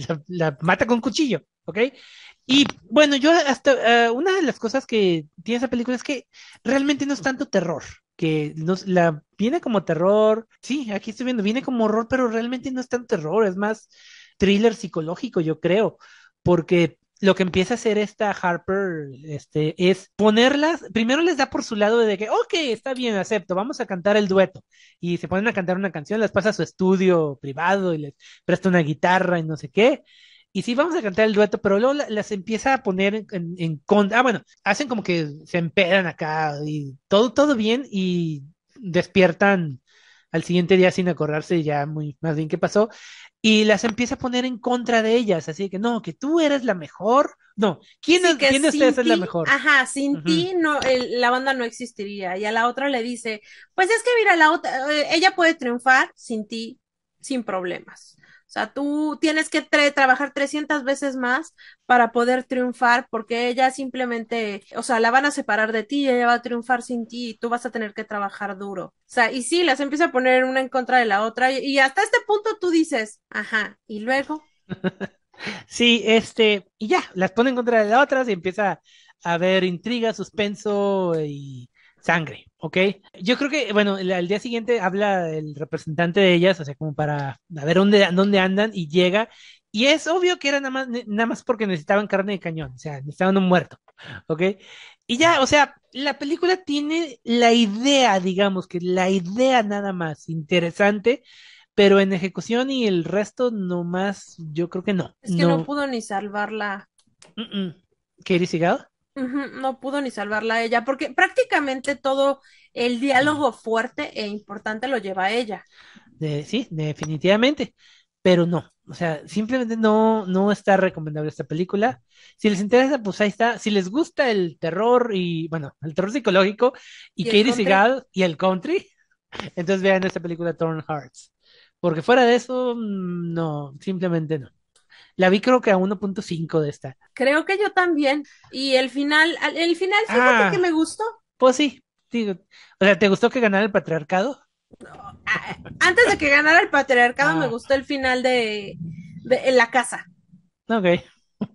mata con cuchillo, ¿ok? Y bueno, yo hasta eh, una de las cosas que tiene esa película es que realmente no es tanto terror, que nos, la viene como terror, sí, aquí estoy viendo, viene como horror, pero realmente no es tanto terror, es más thriller psicológico, yo creo, porque lo que empieza a hacer esta Harper este, es ponerlas, primero les da por su lado de que, ok, está bien, acepto, vamos a cantar el dueto. Y se ponen a cantar una canción, las pasa a su estudio privado y les presta una guitarra y no sé qué. Y sí, vamos a cantar el dueto, pero luego las empieza a poner en, en, Ah, bueno, hacen como que se empedan acá y todo, todo bien y despiertan al siguiente día sin acordarse ya muy más bien qué pasó, y las empieza a poner en contra de ellas, así que no, que tú eres la mejor, no, ¿quién, es, la mejor? Ajá, sin ti no, la banda no existiría, y a la otra le dice, pues es que mira, la otra, eh, ella puede triunfar sin ti, sin problemas. O sea, tú tienes que trabajar 300 veces más para poder triunfar porque ella simplemente, o sea, la van a separar de ti, ella va a triunfar sin ti y tú vas a tener que trabajar duro. O sea, y sí, las empieza a poner una en contra de la otra y, hasta este punto tú dices, ajá, y luego. *laughs* Sí, este, y ya, las pone en contra de la otra, y empieza a haber intriga, suspenso y sangre, ¿ok? Yo creo que, bueno, al día siguiente habla el representante de ellas, o sea, como para ver dónde, dónde andan y llega. Y es obvio que era nada más, nada más porque necesitaban carne de cañón, o sea, necesitaban un muerto, ¿ok? Y ya, o sea, la película tiene la idea, digamos que la idea nada más interesante, pero en ejecución y el resto nomás, yo creo que no. Es que no, pudo ni salvarla. Mm -mm no pudo ni salvarla a ella, porque prácticamente todo el diálogo fuerte e importante lo lleva a ella. sí, definitivamente, pero no, o sea, simplemente no, no está recomendable esta película. Si les interesa, pues ahí está. Si les gusta el terror y, bueno, el terror psicológico y, Katie Seagal y el country, *laughs* entonces vean esta película Torn Hearts. Porque fuera de eso, mm, no, simplemente no. La vi creo que a 1.5 de esta. Creo que yo también. Y el final, el final fue ah, que me gustó. Pues sí, o sea, ¿te gustó que ganara el patriarcado? antes de que ganara el patriarcado me ah. gustó el final de, la casa. Ok. *laughs*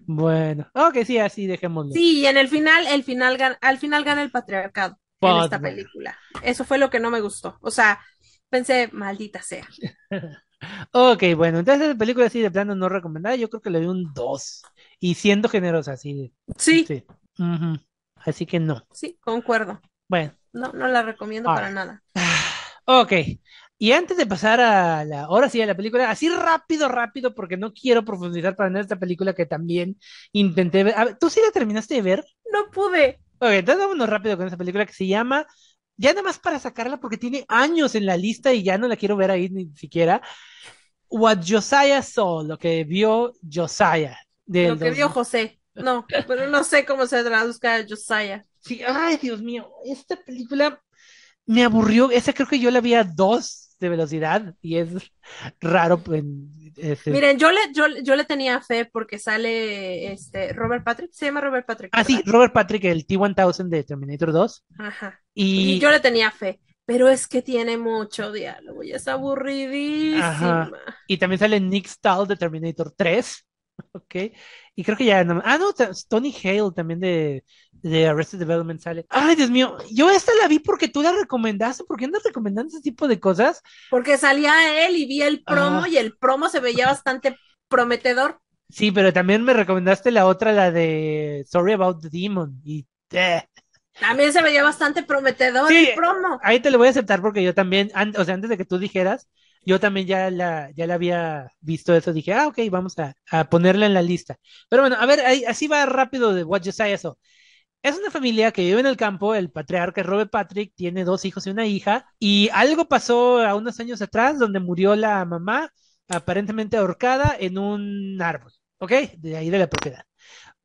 Bueno, ok, sí, así dejémoslo. Sí, y en el final, el final al final gana el patriarcado en pues, esta película. Eso fue lo que no me gustó. O sea, pensé, maldita sea. *laughs* Ok, bueno, entonces la película así de plano no recomendada, yo creo que le doy un 2. Y siendo generosa, así Sí. Así que no. Sí, concuerdo. Bueno. No, no la recomiendo para ah. nada. *sighs* Ok. Y antes de pasar a la, hora sí, a la película, así rápido, rápido, porque no quiero profundizar para nada esta película que también intenté ver. ¿Tú sí la terminaste de ver? No pude. Ok, entonces vámonos rápido con esa película que se llama ya nada más para sacarla porque tiene años en la lista y ya no la quiero ver ahí ni siquiera. What Josiah saw, lo que vio Josiah. lo que vio José. No, pero no sé cómo se traduzca Josiah. Sí, ay, Dios mío, esta película me aburrió. Esa creo que yo la vi a dos de velocidad y es raro. Miren, yo le, yo, le tenía fe porque sale este Robert Patrick. Se llama Robert Patrick. Ah, sí, Robert Patrick, el T-1000 de Terminator 2. Ajá. Y... yo le tenía fe pero es que tiene mucho diálogo y es aburridísima. Y también sale Nick Stahl de Terminator 3. *laughs* Ok. Y creo que ya. ah, no, Tony Hale también de, de, Arrested Development sale. Ay, Dios mío. Yo esta la vi porque tú la recomendaste. ¿Por qué andas recomendando ese tipo de cosas? Porque salía él y vi el promo ah. y el promo se veía bastante prometedor. Sí, pero también me recomendaste la otra, la de Sorry About the Demon. Y. Eh. También se veía bastante prometedor y el promo. Ahí te lo voy a aceptar porque yo también, o sea, antes de que tú dijeras, yo también ya la, ya la había visto eso, dije, ah, ok, vamos a, a ponerla en la lista. Pero bueno, a ver, ahí, así va rápido de What You Say eso. Es una familia que vive en el campo, el patriarca Robert Patrick tiene dos hijos y una hija, y algo pasó a unos años atrás donde murió la mamá, aparentemente ahorcada en un árbol, ¿ok? De ahí de la propiedad.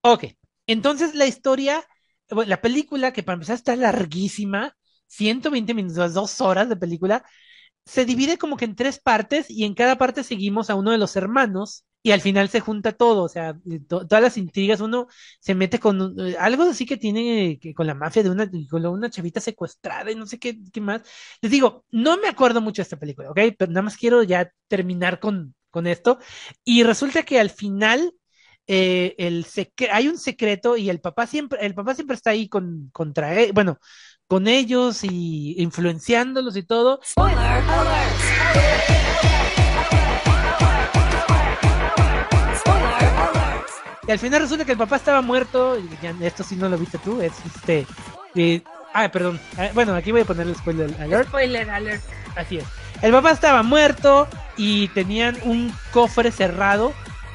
Ok, entonces la historia la película, que para empezar está larguísima, 120 minutos, dos horas de película, se divide como que en tres partes y en cada parte seguimos a uno de los hermanos y al final se junta todo, o sea, eh, todas las intrigas, uno se mete con eh, algo así que tiene con la mafia de una, una chavita secuestrada y no sé qué, más. Les digo, no me acuerdo mucho de esta película, ¿ok? Pero nada más quiero ya terminar con, con esto. Y resulta que al final eh, el hay un secreto y el papá siempre, el papá siempre está ahí con, contra, bueno, con ellos y influenciándolos y todo. Y al final resulta que el papá estaba muerto, y esto sí no lo viste tú, es este... Eh, ah, perdón, ah, bueno, aquí voy a poner el Spoiler alert. Así es. El papá estaba muerto y tenían un cofre cerrado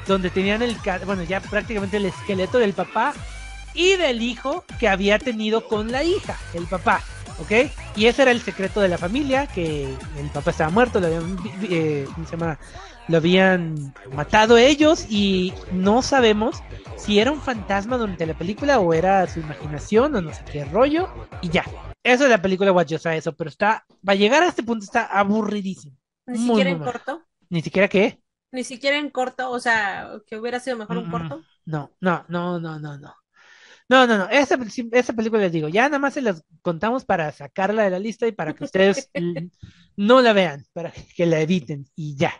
donde tenían el, bueno, ya prácticamente el esqueleto del papá y del hijo que había tenido con la hija, el papá, ¿ok? Y ese era el secreto de la familia, que el papá estaba muerto, lo habían, eh, Lo habían matado ellos y no sabemos si era un fantasma durante la película o era su imaginación o no sé qué rollo y ya. Eso es la película guayosa, eso, pero está, va a llegar a este punto está aburridísimo. Ni siquiera corto. Ni siquiera qué. Ni siquiera en corto, o sea, que hubiera sido mejor un mm, corto. No, no, no, no, no, no. No, no, no, esa, esa, película les digo, ya nada más se las contamos para sacarla de la lista y para que ustedes *laughs* no la vean, para que la eviten y ya.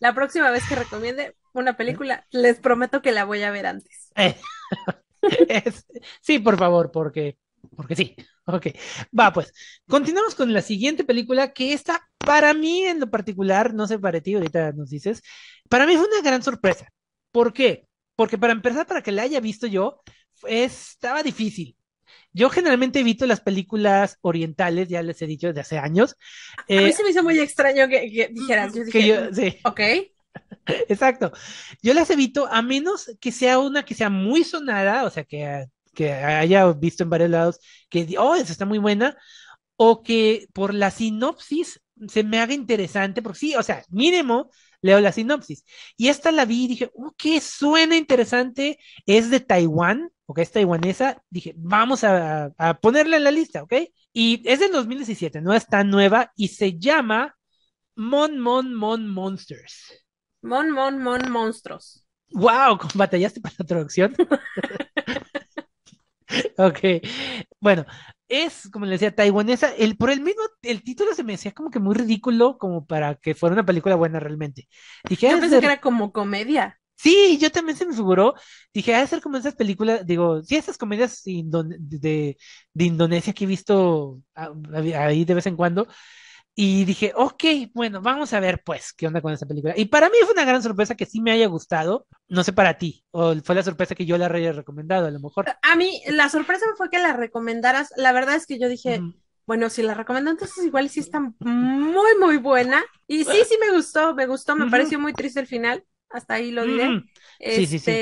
La próxima vez que recomiende una película, les prometo que la voy a ver antes. Eh, *laughs* sí, por favor, porque porque sí. *laughs* Ok. Va, pues. Continuamos con la siguiente película que está para mí en lo particular, no sé para ti, ahorita nos dices, para mí fue una gran sorpresa. ¿Por qué? Porque para empezar, para que la haya visto yo, estaba difícil. Yo generalmente evito las películas orientales, ya les he dicho de hace años. a mí eh, se me hizo muy extraño que, dijeras. Yo dije, que mm, Ok. *laughs* Exacto. Yo las evito a menos que sea una que sea muy sonada, o sea, que que haya visto en varios lados, que, oh, esa está muy buena, o que por la sinopsis se me haga interesante, porque sí, o sea, mínimo leo la sinopsis. Y esta la vi y dije, oh, qué suena interesante, es de Taiwán, que es taiwanesa, dije, vamos a, ponerla en la lista, ok. Y es del 2017, no es tan nueva, y se llama Mon Mon Mon Monsters. Mon Mon Mon Monstruos. Wow, batallaste para la traducción. *laughs* *laughs* Okay, Bueno, es, como le decía, taiwanesa. El, por el mismo, el título se me decía como que muy ridículo, como para que fuera una película buena realmente. Dije, era como comedia. Sí, yo también se me figuró. Dije, a hacer ser como esas películas, digo, sí, esas comedias de Indonesia que he visto ahí de vez en cuando, y dije, ok, bueno, vamos a ver pues qué onda con esta película. Y para mí fue una gran sorpresa que sí me haya gustado. No sé para ti, o fue la sorpresa que yo la había recomendado a lo mejor. A mí la sorpresa fue que la recomendaras. La verdad es que yo dije, bueno, si la recomiendo, entonces igual sí está muy, muy buena. Y sí, sí me gustó, me gustó, me pareció muy triste el final hasta ahí lo diré. Mm, sí, sí, sí. Este,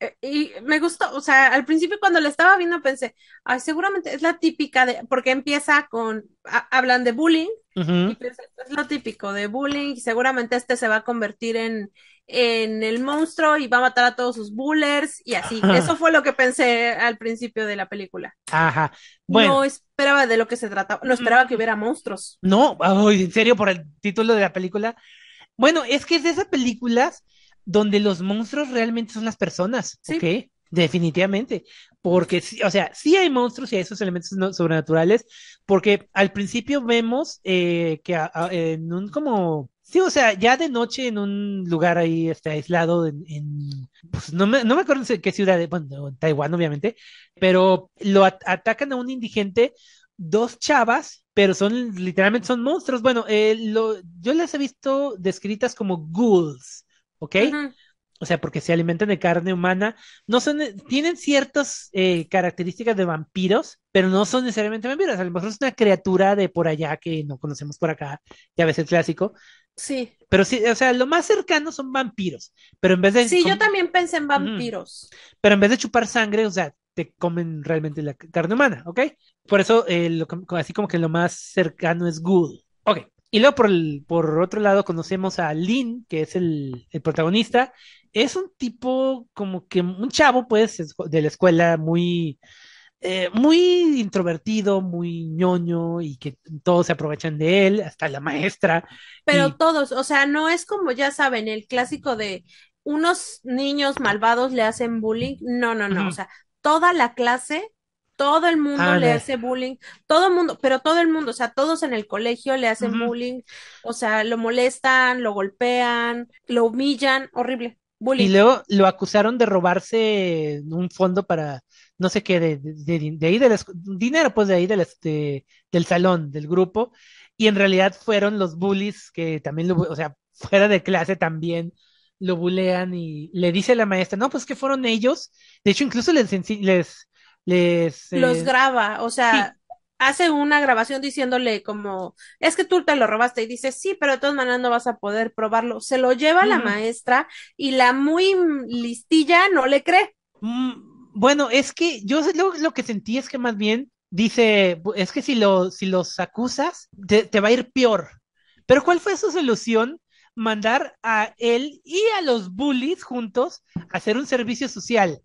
eh, y me gustó, o sea, al principio cuando la estaba viendo pensé, ay, seguramente es la típica de, porque empieza con, hablan de bullying, y pensé, es lo típico de bullying, y seguramente este se va a convertir en, en el monstruo y va a matar a todos sus bullers y así. Eso fue lo que pensé al principio de la película. Ajá. No esperaba de lo que se trataba, no esperaba que mm. hubiera monstruos. No, en serio, por el título de la película, bueno, es que es de esas películas donde los monstruos realmente son las personas, ¿Sí? Definitivamente, porque, o sea, sí hay monstruos y hay esos elementos sobrenaturales, porque al principio vemos eh, que en un como, sí, o sea, ya de noche en un lugar ahí este, aislado, en, pues no me, no me acuerdo en qué ciudad, bueno, en Taiwán obviamente, pero lo atacan a un indigente dos chavas, pero son literalmente son monstruos. Bueno, eh, yo las he visto descritas como ghouls, ¿ok? O sea, porque se alimentan de carne humana. No son, eh, tienen ciertas eh, características de vampiros, pero no son necesariamente vampiros. A lo mejor es una criatura de por allá que no conocemos por acá, ya ves el clásico. Sí. Pero sí, o sea, lo más cercano son vampiros, pero en vez de... Sí, yo también pensé en vampiros. Pero en vez de chupar sangre, o sea, te comen realmente la carne humana, ¿ok? Por eso, eh, así como que lo más cercano es Good. Ok. Y luego por, el, por otro lado conocemos a Lin, que es el, el, protagonista. Es un tipo como que un chavo, pues, de la escuela muy, eh, muy introvertido, muy ñoño y que todos se aprovechan de él, hasta la maestra. Pero todos, o sea, no es como ya saben, el clásico de unos niños malvados le hacen bullying. No, no, no. O sea, toda la clase, todo el mundo ah, le hace bullying, todo el mundo, pero todo el mundo, o sea, todos en el colegio le hacen bullying, o sea, lo molestan, lo golpean, lo humillan, horrible. Bullying. Y luego lo acusaron de robarse un fondo para no sé qué, de, de, de, ahí del dinero, pues de ahí del, este, del salón, del grupo. Y en realidad fueron los bullies que también, lo, o sea, fuera de clase también lo bulean y le dice a la maestra, no, pues que fueron ellos. De hecho, incluso les... les, les eh, Los graba, o sea, hace una grabación diciéndole como, es que tú te lo robaste y dice, sí, pero de todas maneras no vas a poder probarlo. Se lo lleva la maestra y la muy listilla no le cree. Mm, bueno, es que yo lo, lo que sentí es que más bien dice, es que si, lo, si los acusas, te va a ir peor. Pero ¿cuál fue su solución? mandar a él y a los bullies juntos a hacer un servicio social,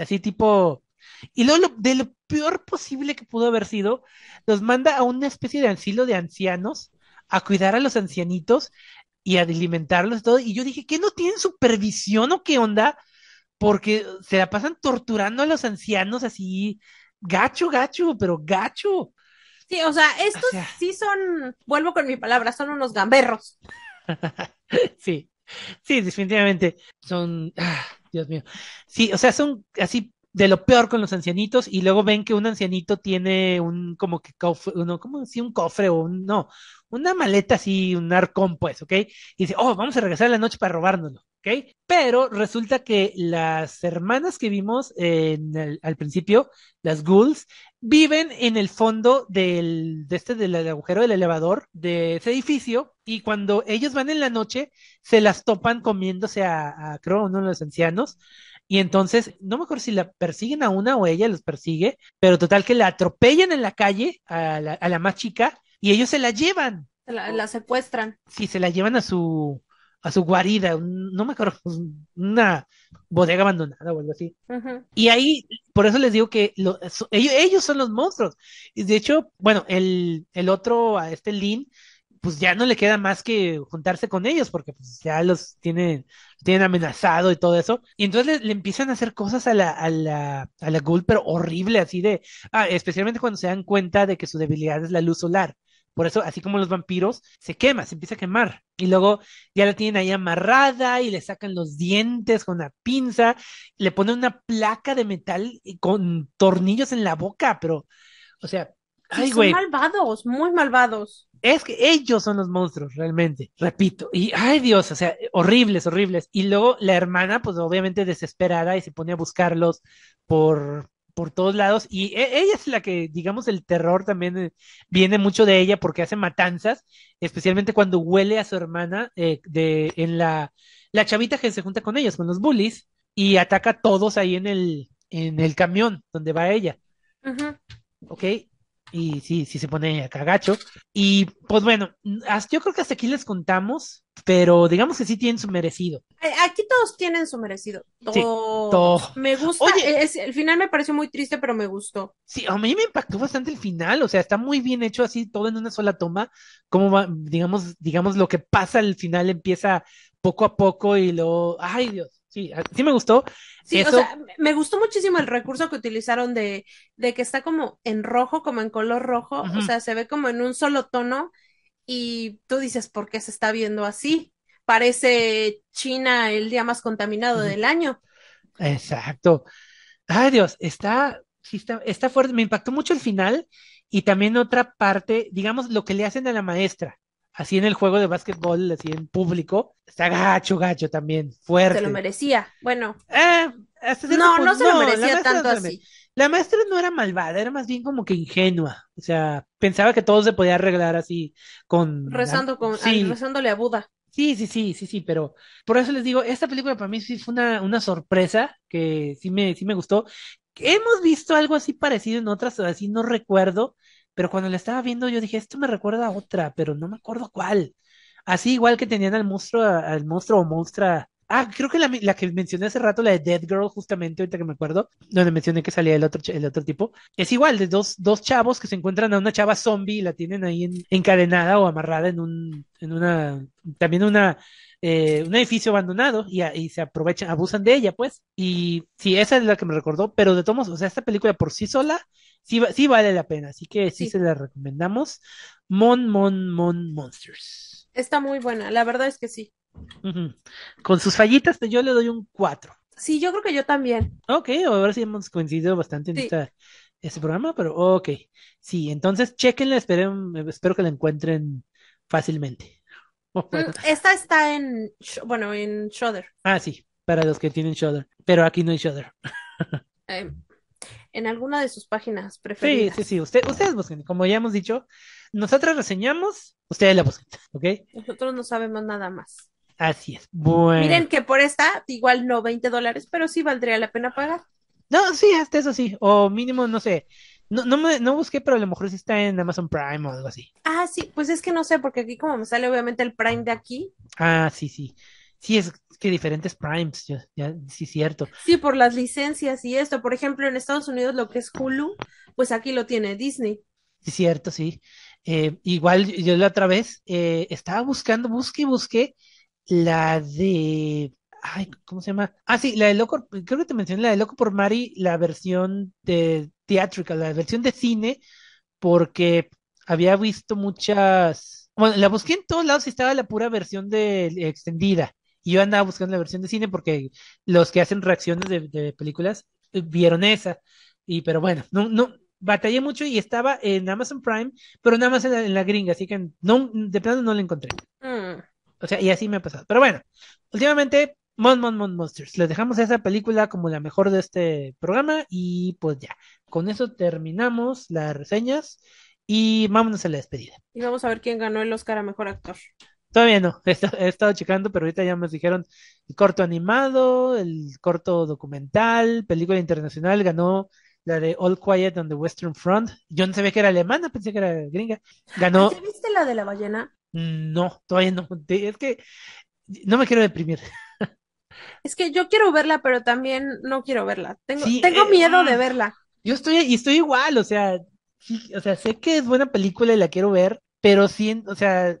así tipo... Y luego de lo peor posible que pudo haber sido, los manda a una especie de asilo de ancianos a cuidar a los ancianitos y a alimentarlos y todo. Y yo dije, ¿qué no tienen supervisión o qué onda? Porque se la pasan torturando a los ancianos así, gacho, gacho, pero gacho. Sí, o sea, estos sí son, vuelvo con mi palabra, son unos gamberros. *laughs* sí, sí, definitivamente son, ah, Dios mío. Sí, o sea, son así de lo peor con los ancianitos y luego ven que un ancianito tiene un como que cofre, uno, como si un cofre o no, una maleta así, un arcón pues, ¿ok? Y dice, oh, vamos a regresar a la noche para robárnoslo. Pero resulta que las hermanas que vimos al principio, las ghouls, viven en el fondo del, de este, del agujero del elevador de ese edificio y cuando ellos van en la noche, se las topan comiéndose a, uno de los ancianos. Y entonces, no me acuerdo si la persiguen a una o ella los persigue, pero total que la atropellan en la calle a la, más chica y ellos se la llevan. La, la, secuestran. Sí, se la llevan a su, a su guarida, no me acuerdo, *laughs* una bodega abandonada o algo así. Y ahí, por eso les digo que ellos, son los monstruos. Y de hecho, bueno, el, el otro, a este Lin, pues ya no le queda más que juntarse con ellos porque pues, ya los tienen, tienen amenazado y todo eso. Y entonces le, empiezan a hacer cosas a la, a la, ghoul, pero horrible, así de, ah, especialmente cuando se dan cuenta de que su debilidad es la luz solar. Por eso, así como los vampiros, se quema, se empieza a quemar. Y luego ya la tienen ahí amarrada y le sacan los dientes con la pinza, le ponen una placa de metal con tornillos en la boca, pero, o sea, son malvados, muy malvados. Es que ellos son los monstruos, realmente, repito. Y, ay Dios, o sea, horribles, horribles. Y luego la hermana, pues obviamente desesperada y se pone a buscarlos por, por todos lados y e, ella es la que, digamos, el terror también eh, viene mucho de ella porque hace matanzas, especialmente cuando huele a su hermana eh, de, en la, la chavita que se junta con ellos, con los bullies, y ataca a todos ahí en el, en el camión donde va ella. ¿Ok? Y sí, sí se pone cagacho. gacho. Y pues bueno, yo creo que hasta aquí les contamos, pero digamos que sí tienen su merecido. Eh, aquí todos tienen su merecido. todo. Me gusta. es, el final me pareció muy triste, pero me gustó. Sí, a mí me impactó bastante el final. O sea, está muy bien hecho así, todo en una sola toma. Como va, digamos, digamos, lo que pasa al final empieza poco a poco y luego. Ay, Dios sí, ah, sí me gustó. Sí, Eso... me gustó muchísimo el recurso que utilizaron de, de que está como en rojo, como en color rojo, o sea, se ve como en un solo tono y tú dices, ¿por qué se está viendo así? Parece China el día más contaminado del año. Exacto. Ay, Dios, está, sí está, está fuerte, me impactó mucho el final y también otra parte, digamos, lo que le hacen a la maestra así en el juego de básquetbol, así en público, está gacho, gacho también, fuerte. Se lo merecía, bueno. Ah, no, no se lo merecía tanto así. La maestra no era malvada, era más bien como que ingenua. O sea, pensaba que todo se podía arreglar así con. Rezando con, sí. rezándole a Buda. Sí, sí, sí, sí, sí, pero por eso les digo, esta película para mí sí fue una, una sorpresa que sí me, sí me gustó. Hemos visto algo así parecido en otras, así no recuerdo, pero cuando la estaba viendo, yo dije, esto me recuerda a otra, pero no me acuerdo cuál. Así igual que tenían al monstruo, al monstruo o monstrua. Ah, creo que la, la, que mencioné hace rato, la de Dead Girl, justamente, ahorita que me acuerdo, donde mencioné que salía el otro, el otro tipo. Es igual, de dos, dos chavos que se encuentran a una chava zombie y la tienen ahí en, encadenada o amarrada en un, en una, también una eh, un edificio abandonado y, se aprovechan, abusan de ella, pues. Y sí, esa es la que me recordó, pero de todos, o sea, esta película por sí sola sí, vale la pena, así que sí, se la recomendamos. Mon, Mon, Mon Monsters. Está muy buena, la verdad es que sí. Con sus fallitas, yo le doy un cuatro. Sí, yo creo que yo también. Ok, ahora sí hemos coincidido bastante en este programa, pero ok. Sí, entonces chequenla, espero, espero que la encuentren fácilmente. *laughs* Mm, esta está en, bueno, en Shudder. Ah, sí, para los que tienen Shudder, pero aquí no hay Shudder. Eh, en alguna de sus páginas preferidas. Sí, sí, sí, Usted, ustedes busquen, como ya hemos dicho, nosotros reseñamos, ustedes la busquen, ¿ok? Nosotros no sabemos nada más. Así es. Bueno. Miren que por esta, igual no 20 dólares, pero sí valdría la pena pagar. No, sí, hasta eso sí. O mínimo, no sé, no, no, me, busqué, pero a lo mejor sí está en Amazon Prime o algo así. Ah, sí, pues es que no sé, porque aquí como me sale obviamente el Prime de aquí. Ah, sí, sí. Sí, es que diferentes primes, ya, ya, sí, cierto. Sí, por las licencias y esto. Por ejemplo, en Estados Unidos lo que es Hulu, pues aquí lo tiene Disney. Sí, cierto, sí. Eh, igual yo la otra vez eh, estaba buscando, busqué, busqué la de. Ay, ¿cómo se llama? Ah, sí, la de Loco, creo que te mencioné la de Loco por Mari, la versión de theatrical, la versión de cine, porque había visto muchas. Bueno, la busqué en todos lados y estaba la pura versión eh, extendida. Y yo andaba buscando la versión de cine porque los que hacen reacciones de, películas eh, vieron esa. Y pero bueno, no, no, batallé mucho y estaba en Amazon Prime, pero nada más en la, gringa, así que no, de plano no la encontré. Mm. O sea, y así me ha pasado. Pero bueno, últimamente Mon Mon Mon Monsters. Les dejamos esa película como la mejor de este programa y pues ya, con eso terminamos las reseñas y vámonos a la despedida. Y vamos a ver quién ganó el Oscar a Mejor Actor. Todavía no, *laughs* he, estado checando, pero ahorita ya me dijeron el corto animado, el corto documental, película internacional, ganó la de All Quiet on the Western Front. Yo no sabía que era alemana, pensé que era gringa. Ganó. viste la de la ballena? No, todavía no. Es que no me quiero deprimir. Es que yo quiero verla, pero también no quiero verla. Tengo, eh, miedo de ah, verla. Yo estoy, y estoy igual, o sea, o sea, sé que es buena película y la quiero ver, pero siento, o sea,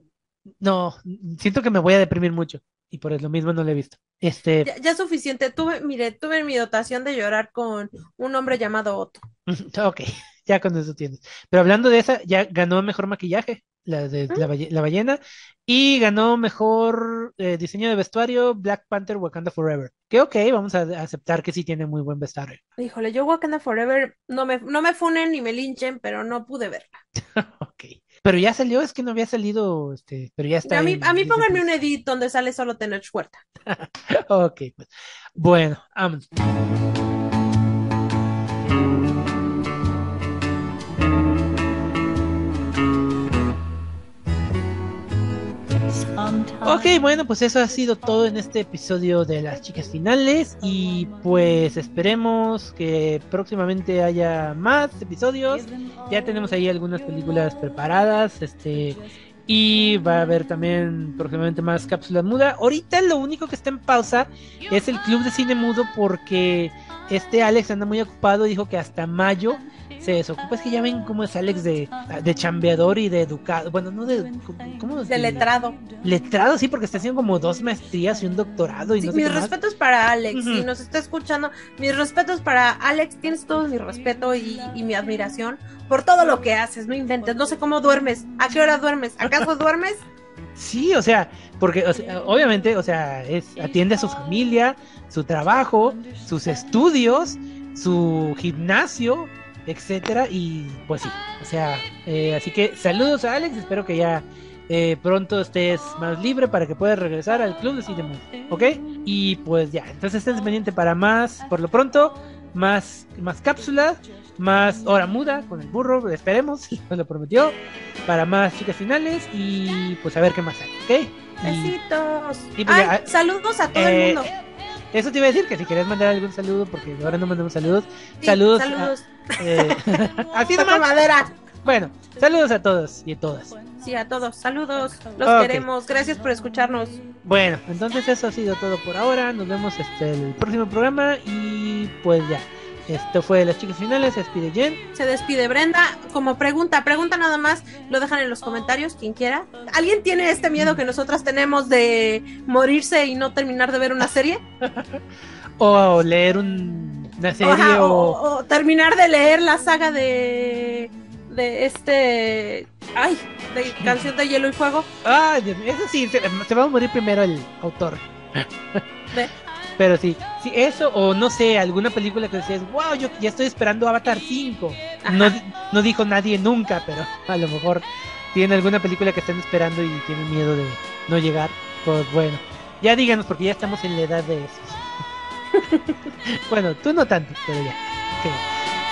no, siento que me voy a deprimir mucho. Y por lo mismo no la he visto. Este... Ya, es suficiente. Tuve, mire, tuve mi dotación de llorar con un hombre llamado Otto. *laughs* ok, ya con eso tienes. Pero hablando de esa, ya ganó mejor maquillaje la la, ballena, y ganó mejor eh, diseño de vestuario Black Panther Wakanda Forever. Que ok, vamos a aceptar que sí tiene muy buen vestuario. Híjole, yo Wakanda Forever no me, no me funen ni me linchen, pero no pude verla. *laughs* ok. Pero ya salió, es que no había salido, este, pero ya está. A mí, a mí pónganme un edit donde sale solo Tener Huerta. *laughs* ok, pues. Bueno, vamos Ok, bueno, pues eso ha sido todo en este episodio de las chicas finales y pues esperemos que próximamente haya más episodios. Ya tenemos ahí algunas películas preparadas, este y va a haber también próximamente más cápsulas muda. Ahorita lo único que está en pausa es el club de cine mudo porque este Alex anda muy ocupado, dijo que hasta mayo se desocupa. que ya ven cómo es Alex de, de chambeador y de educado. Bueno, no de. ¿Cómo letrado. Letrado, sí, porque está haciendo como dos maestrías y un doctorado. Y mis respetos para Alex. y Si nos está escuchando, mis respetos para Alex. Tienes todo mi respeto y, y mi admiración por todo lo que haces. No inventes. No sé cómo duermes. ¿A qué hora duermes? ¿Acaso *laughs* duermes? Sí, o sea, porque obviamente, o sea, atiende a su familia, su trabajo, sus estudios, su gimnasio, etcétera. Y pues sí, o sea, eh, así que saludos a Alex, espero que ya eh, pronto estés más libre para que puedas regresar al club de cinema, ¿ok? Y pues ya, entonces estén pendiente para más, por lo pronto, más, más cápsulas, más hora muda con el burro, esperemos, *laughs* lo prometió, para más chicas finales y pues a ver qué más hay, ¿ok? Besitos. Pues saludos a todo el eh, mundo. Eso te iba a decir que si quieres mandar algún saludo, porque ahora no mandamos saludos. saludos. saludos. Eh, *laughs* *laughs* así de madera. Bueno, saludos a todos y a todas. Sí, a todos. Saludos. Los queremos. Gracias por escucharnos. Bueno, entonces eso ha sido todo por ahora. Nos vemos este, el próximo programa y pues ya. Esto fue las chicas finales, se despide Jen. Se despide Brenda. Como pregunta, pregunta nada más, lo dejan en los comentarios, quien quiera. ¿Alguien tiene este miedo que nosotras tenemos de morirse y no terminar de ver una serie? *laughs* o leer un, una serie. o... terminar de leer la saga de, de este... Ay, de Canción de Hielo y Fuego. Ah, eso sí, se, se va a morir primero el autor. Pero sí, sí, eso, o no sé, alguna película que decías, wow, yo ya estoy esperando Avatar 5. No, no, dijo nadie nunca, pero *laughs* a lo mejor tienen alguna película que están esperando y tienen miedo de no llegar. Pues bueno, ya díganos, porque ya estamos en la edad de eso. *laughs* bueno, tú no tanto, pero ya.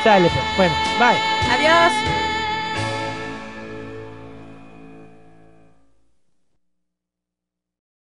Sale pues, bueno, bye. Adiós.